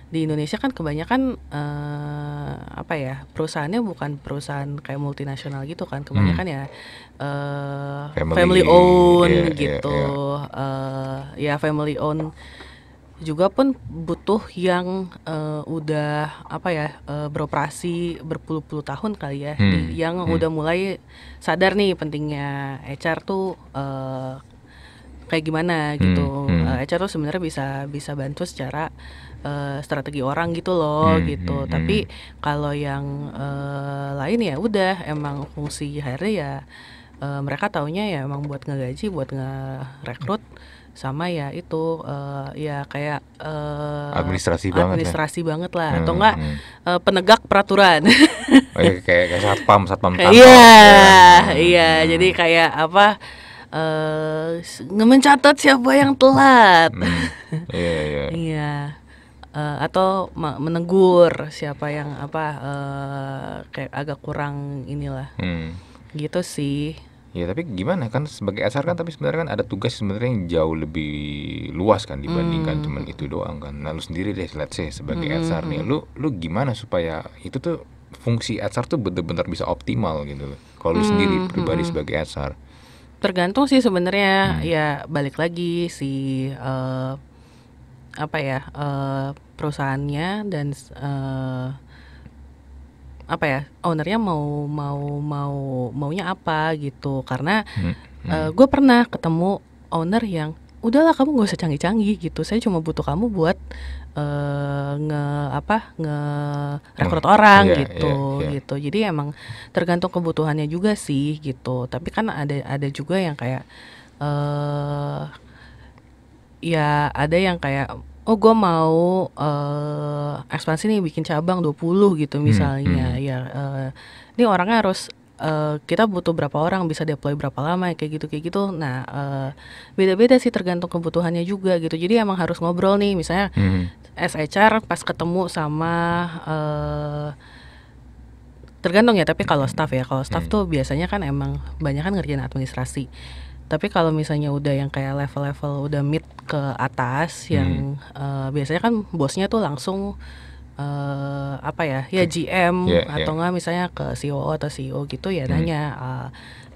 di Indonesia kan kebanyakan uh, apa ya perusahaannya bukan perusahaan kayak multinasional gitu kan kebanyakan hmm. ya uh, family, family own yeah, iya, gitu yeah, iya. yeah. Uh, ya family own juga pun butuh yang uh, udah apa ya uh, beroperasi berpuluh-puluh tahun kali ya hmm. yang hmm. udah mulai sadar nih pentingnya HR tuh uh, kayak gimana gitu hmm. Hmm. Uh, HR tuh sebenarnya bisa bisa bantu secara uh, strategi orang gitu loh hmm, gitu hmm, tapi hmm. kalau yang uh, lain ya udah emang fungsi HR ya uh, mereka taunya ya emang buat ngegaji buat ngerekrut sama ya itu uh, ya kayak uh, administrasi, administrasi banget ya? administrasi ya. banget lah hmm, atau enggak hmm. uh, penegak peraturan oh, ya, kayak kayak satpam satpam iya iya hmm, iya hmm, hmm. jadi kayak apa uh, mencatat siapa yang telat hmm, iya iya iya uh, atau menegur siapa yang apa uh, kayak agak kurang inilah hmm. gitu sih ya tapi gimana kan sebagai asar kan tapi sebenarnya kan ada tugas sebenarnya yang jauh lebih luas kan dibandingkan hmm. cuman itu doang kan nah, sendiri deh let's say sebagai hmm. asar nih lu lu gimana supaya itu tuh fungsi asar tuh bener-bener bisa optimal gitu loh kalau lu hmm, sendiri hmm, pribadi hmm. sebagai asar tergantung sih sebenarnya hmm. ya balik lagi si uh, eh, apa ya uh, perusahaannya dan uh, apa ya ownernya mau mau mau maunya apa gitu karena hmm. Hmm. uh, eh, gue pernah ketemu owner yang udahlah kamu gak usah canggih-canggih gitu saya cuma butuh kamu buat uh, nge apa nge rekrut orang yeah, gitu yeah, yeah. gitu jadi emang tergantung kebutuhannya juga sih gitu tapi kan ada ada juga yang kayak uh, ya ada yang kayak oh gue mau uh, ekspansi nih bikin cabang 20 gitu hmm, misalnya hmm, hmm. ya uh, ini orangnya harus Uh, kita butuh berapa orang bisa deploy berapa lama ya, kayak gitu kayak gitu nah beda beda-beda sih tergantung kebutuhannya juga gitu jadi emang harus ngobrol nih misalnya hmm. SHR pas ketemu sama uh, tergantung ya tapi kalau staff ya kalau staff hmm. tuh biasanya kan emang banyak kan ngerjain administrasi tapi kalau misalnya udah yang kayak level-level udah mid ke atas hmm. yang uh, biasanya kan bosnya tuh langsung uh, apa ya ya GM yeah, ya. atau enggak yeah. misalnya ke CEO atau CEO gitu ya hmm. nanya uh,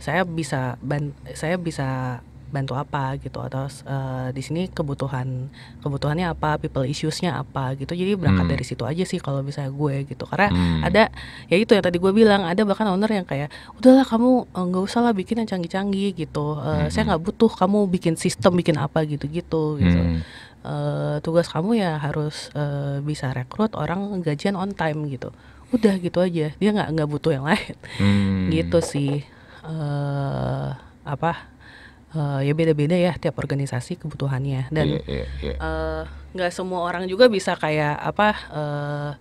saya bisa ban saya bisa bantu apa gitu atau uh, di sini kebutuhan kebutuhannya apa people issuesnya apa gitu jadi berangkat hmm. dari situ aja sih kalau misalnya gue gitu karena hmm. ada ya itu yang tadi gue bilang ada bahkan owner yang kayak udahlah kamu eh, nggak uh, usah lah bikin yang canggih-canggih gitu uh, hmm. saya nggak butuh kamu bikin sistem bikin apa gitu-gitu gitu, -gitu, hmm. uh, tugas kamu ya harus uh, bisa rekrut orang gajian on time gitu udah gitu aja dia nggak nggak butuh yang lain hmm. gitu sih uh, apa uh, ya beda-beda ya tiap organisasi kebutuhannya dan iya, iya, iya. Eh, nggak yeah, yeah, yeah. uh, semua orang juga bisa kayak apa uh,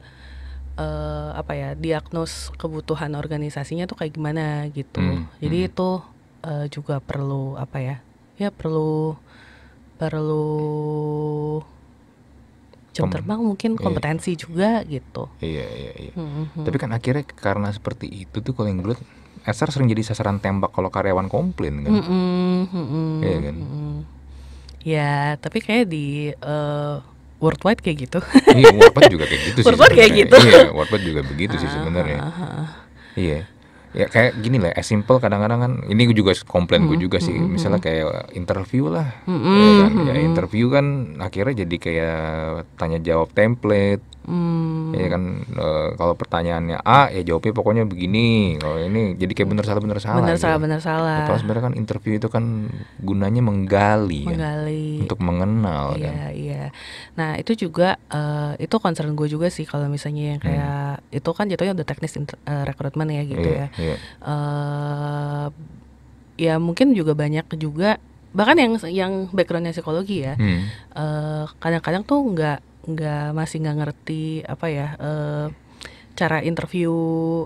uh, apa ya diagnos kebutuhan organisasinya tuh kayak gimana gitu mm, jadi mm. itu uh, juga perlu apa ya ya perlu perlu jam terbang mungkin kompetensi juga gitu. Iya iya iya. Mm -hmm. Tapi kan akhirnya karena seperti itu tuh kalau yang gue HR sering jadi sasaran tembak kalau karyawan komplain kan. Mm -mm, mm -mm, iya kan. Mm -mm. Ya, tapi kayak di uh, eh, Worldwide kayak gitu. Iya, Worldwide juga kayak gitu sih. Worldwide kayak gitu. Iya, Worldwide juga begitu sih ah, sebenarnya. Ah, ah, iya. Ya kayak gini lah, as simple kadang-kadang kan ini gue juga komplain gue juga sih. Misalnya kayak interview lah. Mm -hmm. ya, kan? ya interview kan akhirnya jadi kayak tanya jawab template Hmm. Ya kan e, kalau pertanyaannya A ya jawabnya pokoknya begini. Kalau ini jadi kayak benar salah benar salah. Benar gitu. salah benar salah. Kalau sebenarnya kan interview itu kan gunanya menggali, ya. menggali. Ya, untuk mengenal iya, kan. Iya iya. Nah itu juga uh, itu concern gue juga sih kalau misalnya yang hmm. kayak hmm. itu kan jatuhnya udah teknis inter, uh, eh, rekrutmen ya gitu iya, ya. Iya. Uh, ya mungkin juga banyak juga bahkan yang yang backgroundnya psikologi ya hmm. kadang-kadang hmm. uh, kadang tuh nggak nggak masih nggak ngerti apa ya uh, cara interview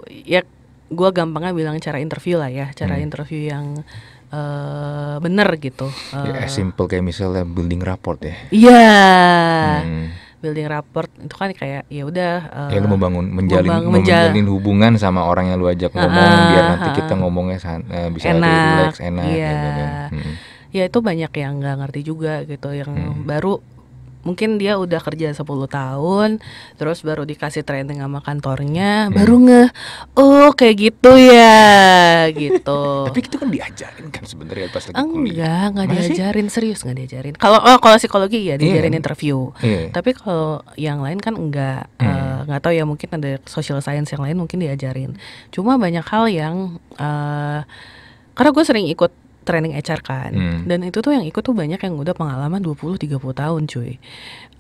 ya gue gampangnya bilang cara interview lah ya cara hmm. interview yang uh, bener gitu uh, ya, eh. simple kayak misalnya building rapport ya iya yeah. hmm. building rapport itu kan kayak ya udah uh, ya lu membangun menjalin membangun, menjal menjalin hubungan sama orang yang lu ajak ngomong uh, biar nanti uh, kita ngomongnya uh, bisa enak, relax enak yeah. gitu kan hmm. ya itu banyak yang nggak ngerti juga gitu yang hmm. baru mungkin dia udah kerja 10 tahun terus baru dikasih training sama kantornya hmm. baru nge oh kayak gitu ya gitu tapi itu kan diajarin kan sebenarnya pas lagi enggak, kuliah enggak enggak diajarin serius enggak diajarin kalau oh, kalau psikologi ya diajarin yeah. interview yeah. tapi kalau yang lain kan enggak nggak hmm. uh, tahu ya mungkin ada social science yang lain mungkin diajarin cuma banyak hal yang uh, karena gue sering ikut training HR kan. Hmm. Dan itu tuh yang ikut tuh banyak yang udah pengalaman 20 30 tahun cuy.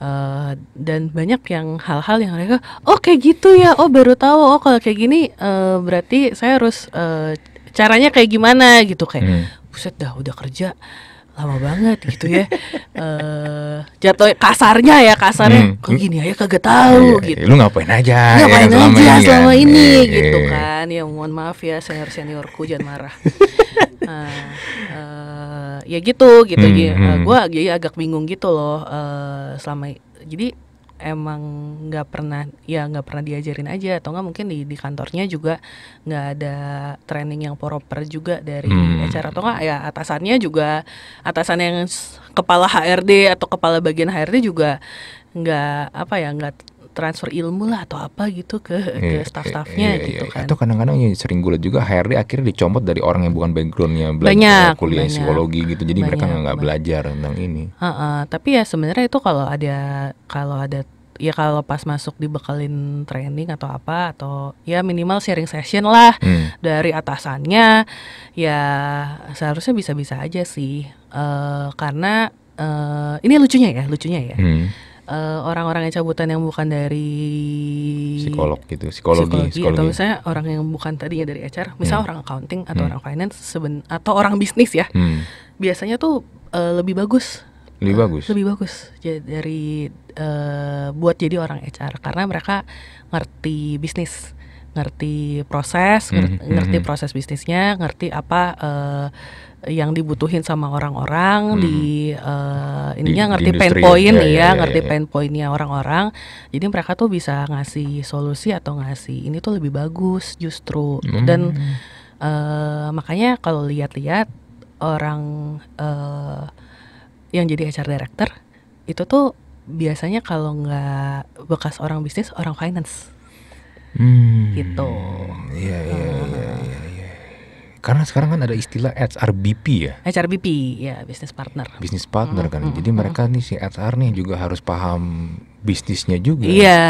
Uh, dan banyak yang hal-hal yang mereka oh kayak gitu ya. Oh baru tahu. Oh kalau kayak gini uh, berarti saya harus uh, caranya kayak gimana gitu kayak. Hmm. Buset dah udah kerja lama banget gitu ya uh, jatuh kasarnya ya kasarnya hmm. kok gini aja kagak tahu ya, gitu iya. lu ngapain aja ya kan, ngapain ya, aja selama aja ini, selama kan? ini iya, iya, gitu kan ya mohon maaf ya senior seniorku jangan marah uh, uh, ya gitu gitu hmm, ya uh, gua jadi agak bingung gitu loh uh, selama jadi emang nggak pernah ya nggak pernah diajarin aja atau nggak mungkin di di kantornya juga nggak ada training yang proper juga dari hmm. HR atau nggak ya atasannya juga atasan yang kepala HRD atau kepala bagian HRD juga nggak apa ya nggak transfer ilmu lah atau apa gitu ke, yeah, ke iya, staff-staffnya yeah, yeah, gitu iya. kan. Atau kadang-kadang yang sering gue juga HRD akhirnya dicomot dari orang yang bukan backgroundnya belajar kuliah banyak, psikologi gitu. Jadi banyak, mereka nggak belajar tentang ini. Uh, uh, tapi ya sebenarnya itu kalau ada kalau ada ya kalau pas masuk dibekalin training atau apa atau ya minimal sharing session lah hmm. dari atasannya ya seharusnya bisa-bisa aja sih uh, karena uh, ini lucunya ya lucunya ya hmm. uh, orang-orang yang cabutan yang bukan dari psikolog gitu psikologi, psikologi, psikologi. atau misalnya orang yang bukan tadinya dari HR misal hmm. orang accounting atau hmm. orang finance seben atau orang bisnis ya hmm. biasanya tuh uh, lebih bagus lebih bagus lebih bagus dari uh, buat jadi orang HR karena mereka ngerti bisnis ngerti proses ngerti, mm-hmm. proses bisnisnya ngerti apa uh, yang dibutuhin sama orang-orang hmm. Eh, di uh, ininya di, ngerti di pain ya, point ya, ya, ya, ngerti ya, ya. pain pointnya orang-orang jadi mereka tuh bisa ngasih solusi atau ngasih ini tuh lebih bagus justru hmm. dan uh, makanya kalau lihat-lihat orang uh, yang jadi HR director itu tuh biasanya kalau nggak bekas orang bisnis orang finance hmm. gitu iya iya iya iya ya. karena sekarang kan ada istilah HRBP ya HRBP ya business partner Business partner hmm, kan hmm, jadi hmm. mereka nih si HR nih juga harus paham bisnisnya juga ya? iya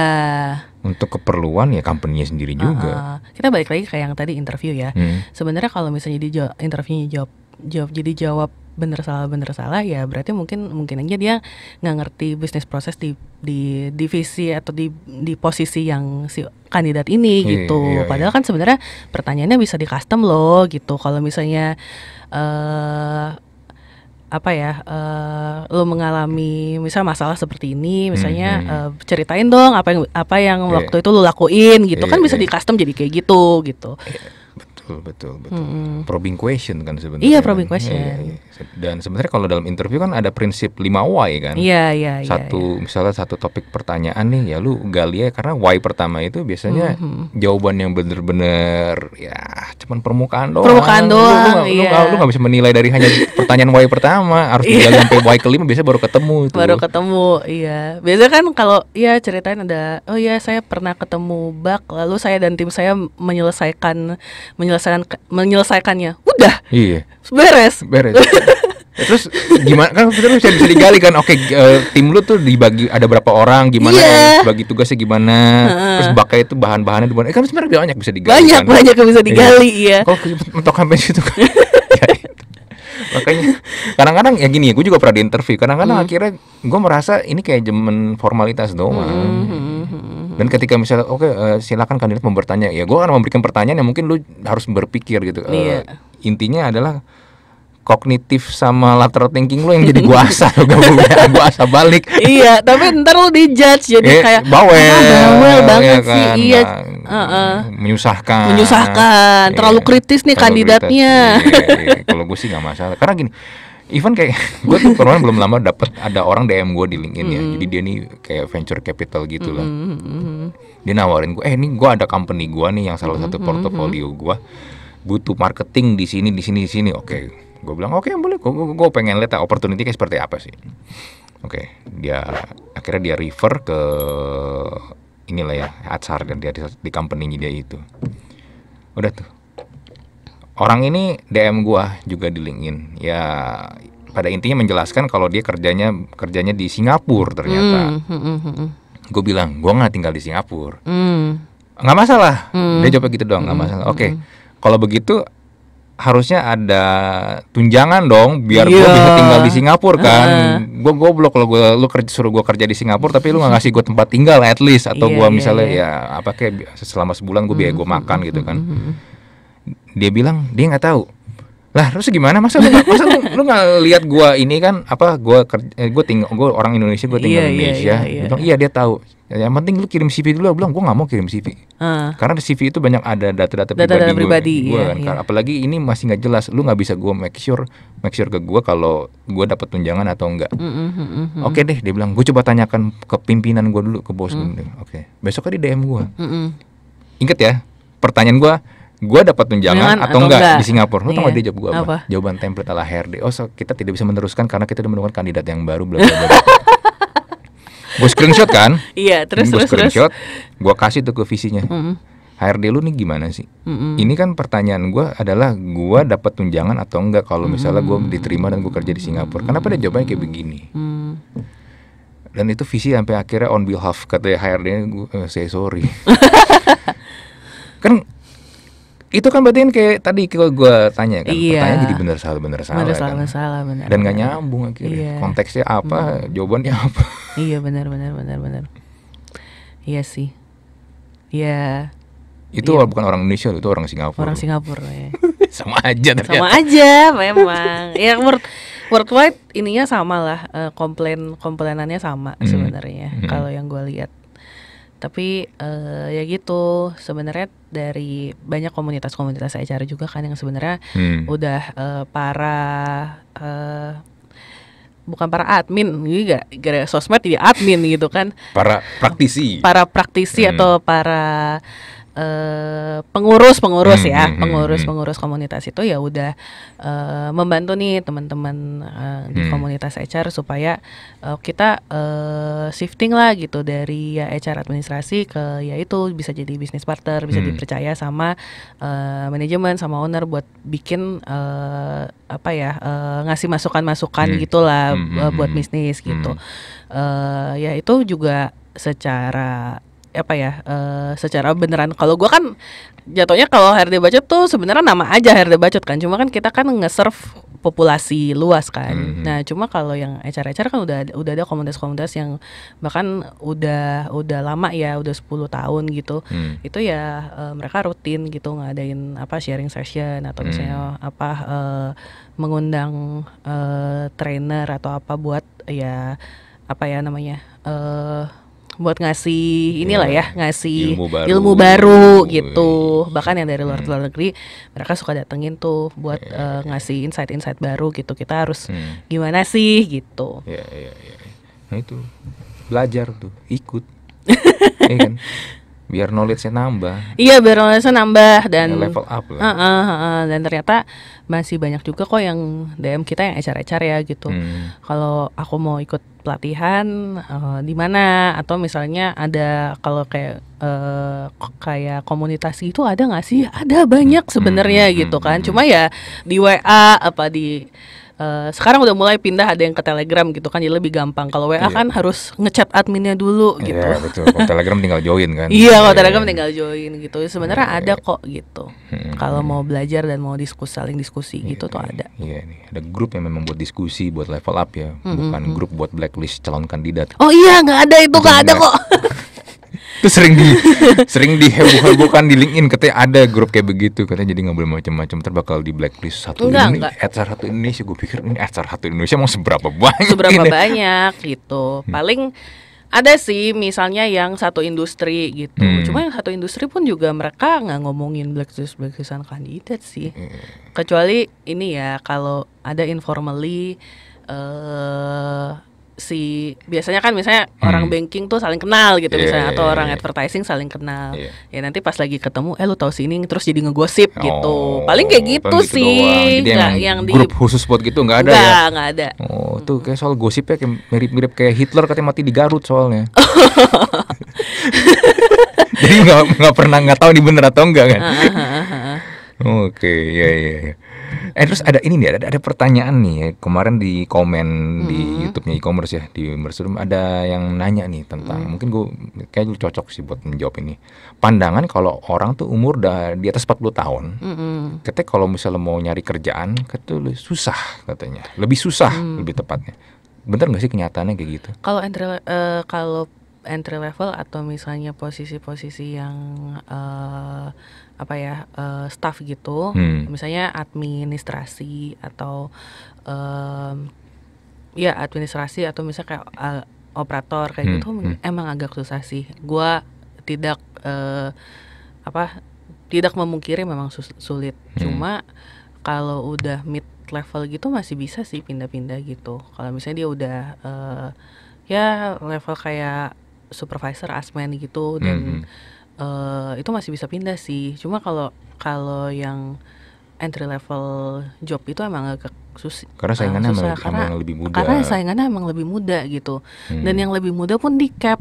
untuk keperluan ya company-nya sendiri juga uh, kita balik lagi kayak yang tadi interview ya hmm. sebenarnya kalau misalnya di interviewnya jawab jawab jadi jawab bener salah bener salah ya berarti mungkin mungkin aja dia nggak ngerti bisnis proses di di divisi atau di di posisi yang si kandidat ini iya, gitu. Iya, iya, Padahal kan sebenarnya pertanyaannya bisa di custom loh gitu. Kalau misalnya uh, apa ya uh, lo mengalami misal masalah seperti ini misalnya mm -hmm. uh, ceritain dong apa yang apa yang yeah. waktu itu lo lakuin gitu yeah, kan bisa yeah. di custom jadi kayak gitu gitu yeah Betul, betul, betul. Hmm. Probing question kan sebenarnya. Iya, kan? probing question. ya, ya. Dan sebenarnya kalau dalam interview kan ada prinsip 5 why kan. Iya, iya, iya Satu iya. misalnya satu topik pertanyaan nih ya lu gali ya karena why pertama itu biasanya hmm. jawaban yang bener-bener ya cuman permukaan doang. Permukaan doang. Lu, lu, iya. lu, lu, lu gak bisa menilai dari hanya pertanyaan why pertama, harus digali sampai why kelima biasanya baru ketemu itu. Baru ketemu, iya. Biasanya kan kalau ya ceritain ada oh iya saya pernah ketemu bak lalu saya dan tim saya menyelesaikan menyelesaikan menyelesaikannya udah iya beres beres ya, terus gimana kan terus bisa, kan bisa digali kan oke uh, tim lu tuh dibagi ada berapa orang gimana yeah. bagi tugasnya gimana uh. terus bakal itu bahan-bahannya tuh eh, kan sebenarnya banyak bisa digali banyak kan? banyak yang bisa iya. digali iya, iya. kalau mentok sampai situ kan ya, makanya kadang-kadang ya gini ya gue juga pernah di interview kadang-kadang mm. akhirnya gue merasa ini kayak jemen formalitas doang hmm, hmm, hmm dan ketika misalnya oke okay, uh, eh, silakan kandidat mempertanya ya gue akan memberikan pertanyaan yang mungkin lu harus berpikir gitu yeah. Iya. intinya adalah kognitif sama lateral thinking lu yang jadi gua gak gua, gua asa balik iya tapi ntar lu dijudge jadi eh, kayak bawel ah, bawel iya banget kan, iya kan, sih iya uh, uh. menyusahkan menyusahkan terlalu iya. kritis nih terlalu kandidatnya kritis. iya, iya. kalau gue sih nggak masalah karena gini even kayak gue tuh kemarin belum lama dapat ada orang DM gue di LinkedIn mm. ya mm-hmm. jadi dia nih kayak venture capital gitu lah mm -hmm. dia nawarin gue eh ini gue ada company gue nih yang salah satu mm portofolio gue butuh marketing di sini di sini di sini oke okay. gue bilang oke okay, boleh gue pengen lihat opportunity kayak seperti apa sih oke okay. dia akhirnya dia refer ke inilah ya Atsar dan dia di, di company dia itu udah tuh orang ini DM gua juga di LinkedIn. Ya pada intinya menjelaskan kalau dia kerjanya kerjanya di Singapura ternyata. Mm, mm, hmm, hmm, mm, Gue bilang gue nggak tinggal di Singapura. Mm. Nggak masalah. Mm. Dia jawab gitu doang nggak mm, masalah. Oke, okay. mm. kalau begitu harusnya ada tunjangan dong biar yeah. gue iya. bisa tinggal di Singapura kan. Uh. Gue goblok kalau gue lu kerja, suruh gue kerja di Singapura tapi lu nggak ngasih gue tempat tinggal at least atau yeah, gue iya, misalnya yeah, ya apa kayak selama sebulan gue biaya hmm, gue makan gitu kan. Mm -hmm dia bilang dia nggak tahu lah terus gimana masa lu gak, masa lu, nggak lihat gua ini kan apa gua kerja eh, gua tinggal gua orang Indonesia gua tinggal yeah, iya, Indonesia yeah, yeah, yeah. bilang iya dia tahu yang penting lu kirim CV dulu belum gua nggak mau kirim CV uh. Ah. karena CV itu banyak ada data-data pribadi, data -data pribadi gua, yeah, iya, kan yeah. apalagi ini masih nggak jelas lu nggak bisa gua make sure make sure ke gua kalau gua dapat tunjangan atau enggak mm -hmm, -hmm. oke okay deh dia bilang gua coba tanyakan ke pimpinan gua dulu ke bos mm. oke okay. besok dia DM gua mm -hmm. inget ya pertanyaan gua gue dapat tunjangan atau, atau enggak, enggak di Singapura. Lu tau iya. gak dia jawab gue apa? apa? Jawaban template ala HRD. Oh, so kita tidak bisa meneruskan karena kita menemukan kandidat yang baru bla bla bla. gue screenshot kan? Iya, terus gua terus screenshot. Gue kasih tuh ke visinya. Mm -hmm. HRD lu nih gimana sih? Mm -hmm. Ini kan pertanyaan gue adalah gue dapat tunjangan atau enggak kalau misalnya gue diterima dan gue kerja di Singapura. Kenapa dia jawabnya kayak begini? Mm. Dan itu visi sampai akhirnya on behalf kata HRD gue uh, saya sorry. kan itu kan berarti kan kayak tadi kalau gue tanya kan iya. pertanyaan jadi bener salah bener salah bener kan. salah, kan? bener salah bener, dan gak nyambung akhirnya iya. konteksnya apa bener. jawabannya apa iya benar benar benar benar iya sih iya itu iya. bukan orang Indonesia itu orang Singapura orang Singapura ya sama aja ternyata. sama aja memang ya word worldwide ininya sama lah eh, komplain komplainannya sama hmm. sebenarnya mm. kalau yang gue lihat tapi uh, ya gitu sebenarnya dari banyak komunitas-komunitas saya cari juga kan yang sebenarnya hmm. udah uh, para uh, bukan para admin juga iya gara sosmed jadi admin gitu kan para praktisi para praktisi hmm. atau para Uh, eh, pengurus pengurus hmm, ya hmm, pengurus hmm, pengurus hmm. komunitas itu ya udah uh, membantu nih teman-teman uh, di hmm. komunitas HR supaya uh, kita uh, shifting lah gitu dari ya HR administrasi ke ya itu bisa jadi bisnis partner bisa hmm. dipercaya sama uh, manajemen sama owner buat bikin uh, apa ya uh, ngasih masukan-masukan gitulah uh, buat bisnis gitu uh, ya itu juga secara apa ya uh, secara beneran kalau gue kan jatuhnya kalau HRD Bacot tuh sebenarnya nama aja HRD Bacot kan cuma kan kita kan nge-serve populasi luas kan mm-hmm. nah cuma kalau yang acara-acara kan udah udah ada komunitas-komunitas yang bahkan udah udah lama ya udah 10 tahun gitu mm. itu ya uh, mereka rutin gitu ngadain apa sharing session atau mm. misalnya apa uh, mengundang uh, trainer atau apa buat ya apa ya namanya uh, buat ngasih iya, inilah ya, ngasih ilmu baru, ilmu baru gitu. Bahkan yang dari luar hmm. luar negeri mereka suka datengin tuh buat ya, uh, ngasih insight-insight baru gitu. Kita harus hmm. gimana sih gitu. ya Nah itu belajar tuh, ikut. ya kan? biar knowledge-nya nambah. Iya, biar knowledge-nya nambah dan ya, level up lah. Uh, uh, uh, uh, dan ternyata masih banyak juga kok yang DM kita yang ecar-ecar ya gitu. Hmm. Kalau aku mau ikut pelatihan uh, di mana atau misalnya ada kalau kayak uh, kayak komunitas itu ada nggak sih? Ada banyak hmm. sebenarnya hmm. gitu hmm, kan. Hmm, Cuma ya di WA apa di uh, sekarang udah mulai pindah ada yang ke Telegram gitu kan jadi lebih gampang. Kalau WA iya. kan harus ngechat adminnya dulu iya, gitu. Iya betul. Kalau Telegram tinggal join kan. Iya, kalau Telegram iya. tinggal join gitu. Iya, Sebenarnya iya. ada kok gitu. Hmm. Kalau hmm. mau belajar dan mau diskusi saling diskusi iya, gitu iya. tuh ada. Iya nih. Ada grup yang memang buat diskusi, buat level up ya, hmm, hmm bukan hmm. grup buat blacklist calon kandidat. Oh iya, nggak ada itu nggak ada kok. itu sering di sering diheboh-hebohkan di LinkedIn katanya ada grup kayak begitu katanya jadi nggak boleh macam-macam terbakal di blacklist satu enggak, ini enggak. HR satu Indonesia gue pikir ini HR satu Indonesia mau seberapa banyak seberapa ini? banyak gitu hmm. paling ada sih misalnya yang satu industri gitu hmm. cuma yang satu industri pun juga mereka nggak ngomongin blacklist blacklistan kandidat sih iya. kecuali ini ya kalau ada informally uh, si biasanya kan misalnya hmm. orang banking tuh saling kenal gitu yeah, misalnya atau iya, orang iya. advertising saling kenal. Yeah. Ya nanti pas lagi ketemu eh lu tahu sini terus jadi ngegosip gitu. oh, gitu. Paling kayak gitu, gitu sih. gitu nggak yang, yang di grup khusus buat gitu nggak ada nggak, ya? Nggak ada. Oh, tuh kayak soal gosip ya kayak mirip-mirip kayak Hitler katanya mati di Garut soalnya. jadi nggak nggak pernah nggak tahu ini bener atau enggak kan? Oke, okay, ya ya ya. eh terus ada ini nih ada, ada pertanyaan nih kemarin di komen hmm. di YouTube-nya e-commerce ya di Mersurum ada yang nanya nih tentang hmm. mungkin gue kayak lu cocok sih buat menjawab ini pandangan kalau orang tuh umur dah di atas 40 tahun hmm. ketika kalau misalnya mau nyari kerjaan itu susah katanya lebih susah hmm. lebih tepatnya bener nggak sih kenyataannya kayak gitu kalau entry uh, kalau entry level atau misalnya posisi-posisi yang uh, apa ya uh, staff gitu hmm. misalnya administrasi atau um, ya administrasi atau misalnya kayak uh, operator kayak hmm. gitu hmm. emang agak susah sih gue tidak uh, apa tidak memungkiri memang sulit hmm. cuma kalau udah mid level gitu masih bisa sih pindah-pindah gitu kalau misalnya dia udah uh, ya level kayak supervisor asmen gitu dan hmm, hmm. Eh, itu masih bisa pindah sih cuma kalau kalau yang entry level job itu emang agak sus karena saingannya eh, susah emang, karena, emang lebih muda karena saingannya emang lebih muda gitu hmm. dan yang lebih muda pun di cap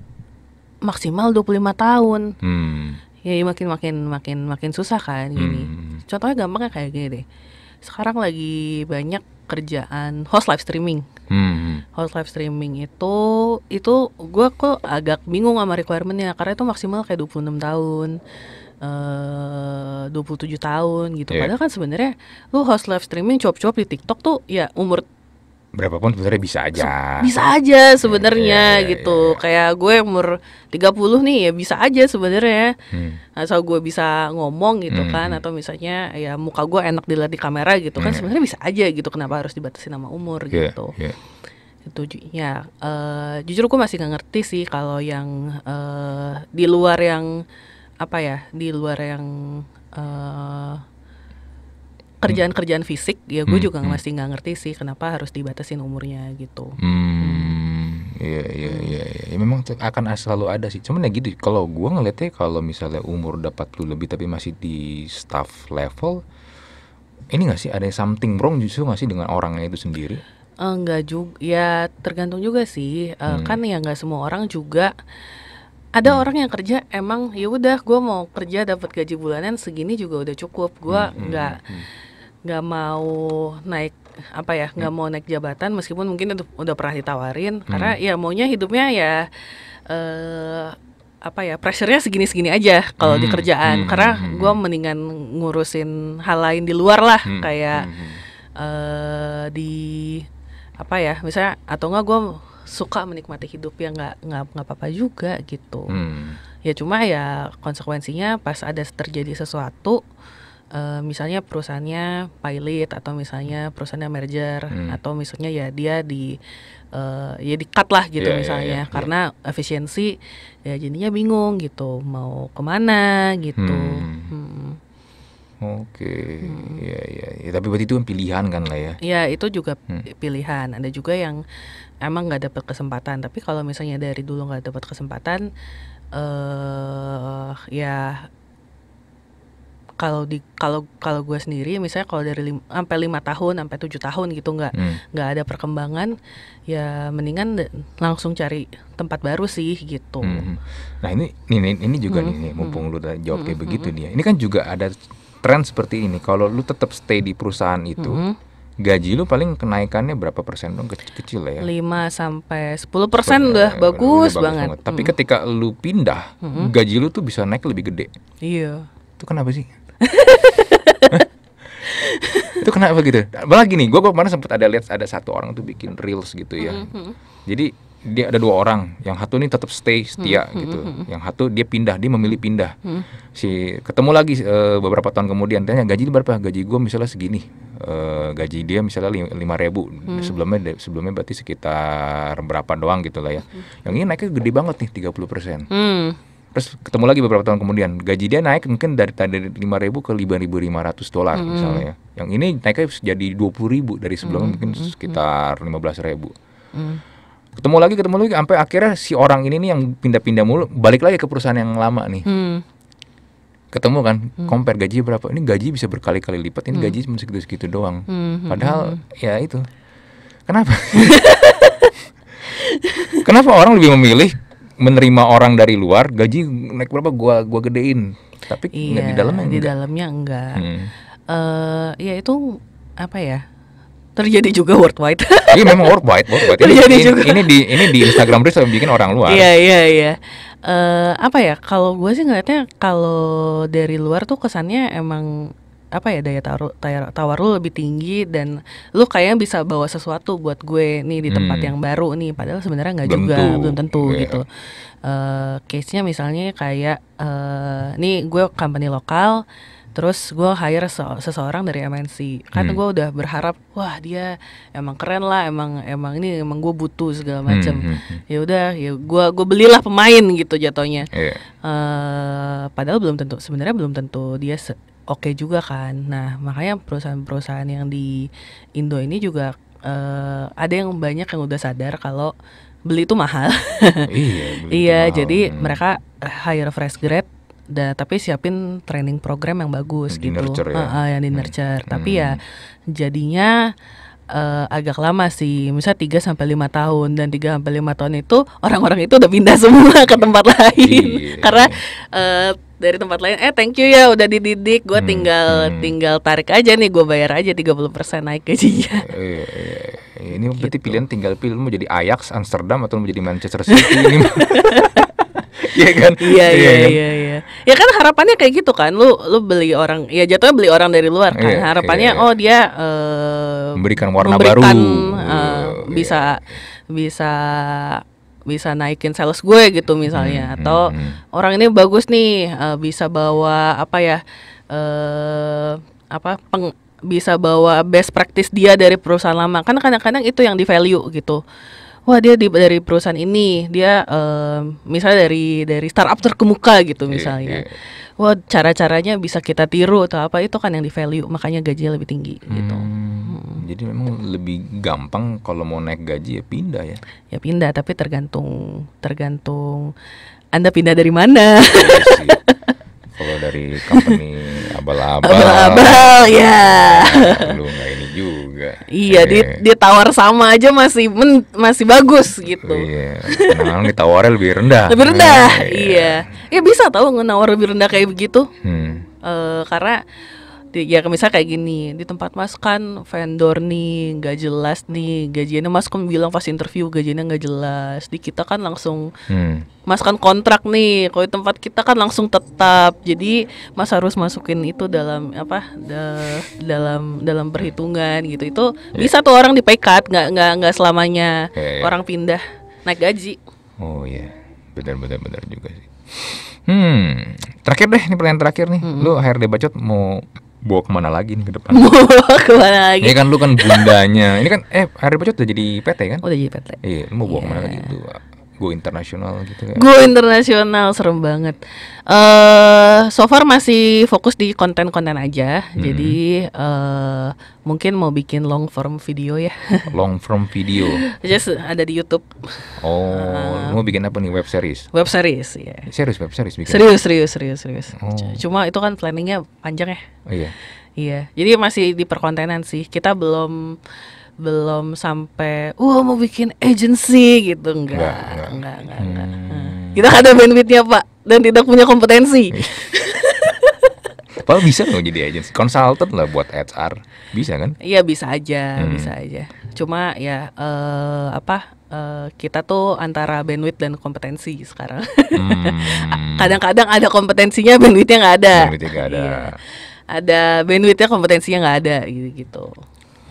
maksimal 25 tahun hmm. Ya, ya makin makin makin makin susah kan gini hmm. contohnya gampangnya kayak gini deh sekarang lagi banyak kerjaan host live streaming. Hmm, hmm. Host live streaming itu itu gue kok agak bingung sama requirementnya karena itu maksimal kayak 26 tahun. Eh, uh, 27 tahun gitu. Yeah. Padahal kan sebenarnya lu host live streaming cop-cop di TikTok tuh ya umur berapapun sebenarnya bisa aja. Bisa aja iya, sebenarnya yeah, yeah, yeah, gitu. Yeah. Kayak gue umur 30 nih ya bisa aja sebenarnya. Hmm. Asal gue bisa ngomong gitu hmm. kan hmm. atau misalnya ya muka gue enak dilihat di kamera gitu kan, hmm. kan sebenarnya bisa aja gitu. Kenapa harus dibatasi nama umur yeah, gitu. Yeah. Itu ya uh, jujur gue masih nggak ngerti sih kalau yang uh, di luar yang apa ya, di luar yang uh, kerjaan-kerjaan fisik ya gue hmm. juga hmm. masih nggak ngerti sih kenapa harus dibatasin umurnya gitu. Hmm, iya iya hmm. Iya, iya ya. memang akan selalu ada sih. Cuman ya gitu kalau gue ngeliatnya kalau misalnya umur dapat 40 lebih tapi masih di staff level ini gak sih ada yang something wrong justru gak sih dengan orangnya itu sendiri? Enggak eh, juga ya tergantung juga sih uh, hmm. kan ya nggak semua orang juga ada hmm. orang yang kerja emang ya udah gue mau kerja dapat gaji bulanan segini juga udah cukup gue hmm, nggak hmm, hmm, hmm nggak mau naik apa ya nggak hmm. mau naik jabatan meskipun mungkin udah, udah pernah ditawarin hmm. karena ya maunya hidupnya ya eh uh, apa ya pressure segini-segini aja kalau hmm. di kerjaan hmm. karena hmm. gue mendingan ngurusin hal lain di luar lah hmm. kayak hmm. Uh, di apa ya misalnya atau enggak gue suka menikmati hidup ya nggak nggak nggak apa-apa juga gitu hmm. ya cuma ya konsekuensinya pas ada terjadi sesuatu uh, misalnya perusahaannya pilot atau misalnya perusahaannya merger hmm. atau misalnya ya dia di uh, ya di cut lah gitu yeah, iya, misalnya yeah, yeah, karena yeah. efisiensi ya jadinya bingung gitu mau kemana gitu. Hmm. Hmm. Oke, okay. hmm. ya, ya ya. Tapi berarti itu kan pilihan kan lah ya? Ya itu juga hmm. pilihan. Ada juga yang emang nggak dapat kesempatan. Tapi kalau misalnya dari dulu nggak dapat kesempatan, uh, ya kalau di kalau kalau gue sendiri misalnya kalau dari lim, sampai lima tahun sampai tujuh tahun gitu nggak hmm. nggak hmm. ada perkembangan ya mendingan langsung cari tempat baru sih gitu. Hmm. hmm. Nah ini ini ini juga hmm. nih, mumpung hmm. lu udah jawab kayak hmm. begitu dia. Hmm, ya. Ini kan juga ada tren seperti ini. Kalau lu tetap stay di perusahaan itu. Hmm. Gaji lu paling kenaikannya berapa persen dong kecil, kecil ya? 5 sampai 10 persen ya, udah bagus, bagus banget. banget. Tapi hmm. ketika lu pindah, hmm. gaji lu tuh bisa naik lebih gede. Iya. Itu kenapa sih? itu kenapa gitu? Malah nih, gue kemarin sempat ada lihat ada satu orang tuh bikin reels gitu ya. Mm-hmm. Jadi dia ada dua orang, yang satu ini tetap stay setia mm-hmm. gitu, mm-hmm. yang satu dia pindah, dia memilih pindah. Mm-hmm. Si ketemu lagi e, beberapa tahun kemudian tanya gaji berapa? Gaji gue misalnya segini, e, gaji dia misalnya lima ribu. Mm-hmm. Sebelumnya sebelumnya berarti sekitar berapa doang gitu lah ya. Mm-hmm. Yang ini naiknya gede banget nih 30 persen. Mm-hmm terus ketemu lagi beberapa tahun kemudian gaji dia naik mungkin dari tadi lima ribu ke lima ribu lima ratus dolar mm. misalnya yang ini naiknya jadi dua puluh ribu dari sebelumnya mm. mungkin hmm, hmm. sekitar lima belas ribu mm. ketemu lagi ketemu lagi sampai akhirnya si orang ini nih yang pindah-pindah mulu balik lagi ke perusahaan yang lama nih mm. ketemu kan mm. compare gaji berapa ini gaji bisa berkali-kali lipat ini hmm. gaji cuma segitu-segitu doang mm. padahal mm. ya itu kenapa kenapa orang lebih memilih menerima orang dari luar gaji naik berapa gua gua gedein tapi iya, di dalamnya enggak di dalamnya enggak hmm. uh, ya itu apa ya terjadi juga worldwide iya memang worldwide worldwide ini, terjadi ini, juga ini, di ini di Instagram terus bikin orang luar iya iya iya uh, apa ya kalau gue sih ngeliatnya kalau dari luar tuh kesannya emang apa ya daya taruh tawar, tawar lu lebih tinggi dan lu kayaknya bisa bawa sesuatu buat gue nih di tempat hmm. yang baru nih padahal sebenarnya nggak juga belum tentu yeah. gitu uh, eh, case nya misalnya kayak uh, nih gue company lokal terus gue hire se seseorang dari MNC kan hmm. gue udah berharap wah dia emang keren lah emang emang ini emang gue butuh segala macam hmm, hmm, hmm, ya udah ya gue gue belilah pemain gitu jatuhnya yeah. Iya. uh, padahal belum tentu sebenarnya belum tentu dia se oke okay juga kan. Nah, makanya perusahaan-perusahaan yang di Indo ini juga uh, ada yang banyak yang udah sadar kalau beli itu mahal. iya, iya mahal. jadi hmm. mereka hire fresh grad Da, tapi siapin training program yang bagus di gitu. Nurture, ya? uh, uh, yang di hmm. nurture. Hmm. Tapi ya jadinya uh, agak lama sih, misal 3 sampai lima tahun dan 3 sampai lima tahun itu orang-orang itu udah pindah semua ke tempat lain. Iya. Karena uh, dari tempat lain eh thank you ya udah dididik gue hmm, tinggal hmm. tinggal tarik aja nih gue bayar aja 30% naik gajinya e, e, ini gitu. berarti pilihan tinggal pilih mau jadi Ajax Amsterdam atau mau jadi Manchester City ini Iya kan? Iya iya iya, kan? iya iya. Ya kan harapannya kayak gitu kan. Lu lu beli orang ya jatuhnya beli orang dari luar kan. Yeah, iya, harapannya yeah, yeah. oh dia uh, memberikan warna memberikan, baru. Uh, yeah. bisa bisa bisa naikin sales gue gitu misalnya hmm, hmm, atau hmm, hmm. orang ini bagus nih uh, bisa bawa apa ya uh, apa peng, bisa bawa best practice dia dari perusahaan lama kan kadang-kadang itu yang di value gitu wah dia di, dari perusahaan ini dia uh, misalnya dari dari startup terkemuka gitu iya, misalnya iya. wah cara caranya bisa kita tiru atau apa itu kan yang di value makanya gajinya lebih tinggi gitu. hmm. gitu jadi memang lebih gampang kalau mau naik gaji ya pindah ya. Ya pindah, tapi tergantung tergantung Anda pindah dari mana. Iya kalau dari company abal-abal. Abal-abal ya. Nah, lu nggak ini juga. Iya, di eh. dia tawar sama aja masih men, masih bagus gitu. Iya. Nah, ditawarnya lebih rendah. Lebih rendah. Nah, iya. iya. Ya bisa tahu nawar lebih rendah kayak begitu. Hmm. E, karena ya misal kayak gini di tempat mas kan vendor nih nggak jelas nih gajinya mas kan bilang pas interview gajinya nggak jelas di kita kan langsung hmm. mas kan kontrak nih kalau di tempat kita kan langsung tetap jadi mas harus masukin itu dalam apa da, dalam dalam perhitungan gitu itu yeah. bisa tuh orang dipekat nggak nggak nggak selamanya yeah, yeah. orang pindah naik gaji oh iya yeah. benar benar benar juga sih Hmm, terakhir deh, ini pertanyaan terakhir nih. Mm -hmm. Lu HRD Bacot mau bawa kemana lagi nih ke depan? bawa kemana lagi? Ini kan lu kan bundanya. Ini kan eh hari pecut udah jadi PT kan? Udah jadi PT. Iya, lu mau bawa yeah. kemana iya. lagi tuh? go internasional gitu ya. Go internasional serem banget. Eh uh, so far masih fokus di konten-konten aja. Hmm. Jadi uh, mungkin mau bikin long form video ya. long form video. Just ada di YouTube. Oh, uh, mau bikin apa nih web series? Web series, ya. Yeah. Serius web series bikin. Serius, serius, serius, serius. Oh. Cuma itu kan planningnya panjang ya. Oh iya. Iya, jadi masih di perkontenan sih. Kita belum belum sampai wah mau bikin agency gitu enggak enggak enggak enggak, enggak, hmm. enggak. Hmm. Enggak. kita ada bandwidthnya pak dan tidak punya kompetensi Padahal bisa loh jadi agency konsultan lah buat HR bisa kan iya bisa aja hmm. bisa aja cuma ya uh, apa uh, kita tuh antara bandwidth dan kompetensi sekarang kadang hmm. kadang-kadang ada kompetensinya bandwidthnya nggak ada bandwidthnya nggak ada iya. ada bandwidthnya kompetensinya nggak ada gitu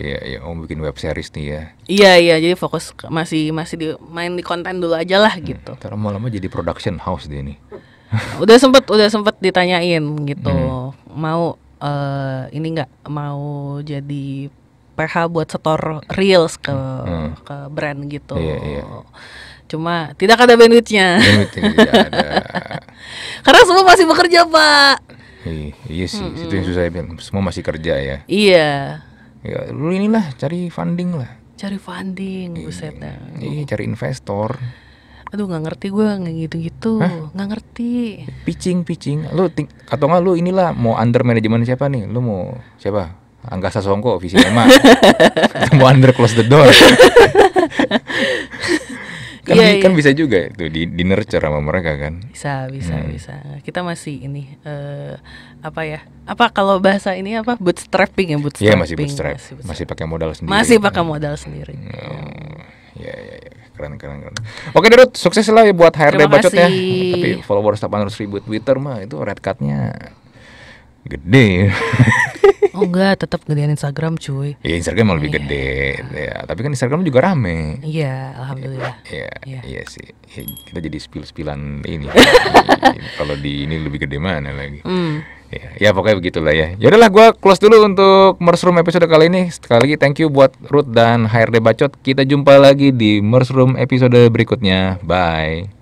Iya, iya, mau oh, bikin web series nih ya. Iya, iya, jadi fokus masih masih di main di konten dulu aja lah hmm. gitu. Terus lama-lama jadi production house dia ini. udah sempet udah sempet ditanyain gitu. Hmm. Mau uh, ini nggak mau jadi PH buat setor reels ke hmm. ke brand gitu. Iya, iya. Cuma tidak ada bandwidthnya. Bandwidth tidak ada. Karena semua masih bekerja, Pak. Iya, iya sih, -hmm. itu yang susah ya, semua masih kerja ya. Iya ya lu inilah cari funding lah cari funding gue buset iya, dah iya cari investor aduh nggak ngerti gue nggak gitu-gitu nggak ngerti pitching pitching lu atau nggak lu inilah mau under management siapa nih lu mau siapa Angga Sasongko visi Emma mau under close the door kan yeah, di, kan yeah. bisa juga itu ya di, di nurture sama mereka kan bisa bisa hmm. bisa kita masih ini uh, apa ya apa kalau bahasa ini apa bootstrapping ya iya, bootstrapping yeah, masih bootstrap masih, bootstrap. masih pakai modal sendiri masih pakai modal sendiri hmm. ya ya ya keren keren keren oke Derut sukses lah ya buat HRD bacotnya tapi followers 800 ribu Twitter mah itu red cardnya gede. oh enggak, tetap gedean Instagram cuy. Iya Instagram lebih yeah. gede, ya. Tapi kan Instagram juga rame. Iya, alhamdulillah. Iya, iya ya. ya, sih. Ya, kita jadi spil-spilan ini. Kalau di ini lebih gede mana lagi? Mm. Ya, ya pokoknya begitulah ya. Ya udahlah gua close dulu untuk Mersroom episode kali ini. Sekali lagi thank you buat Ruth dan HRD Bacot. Kita jumpa lagi di Mersroom episode berikutnya. Bye.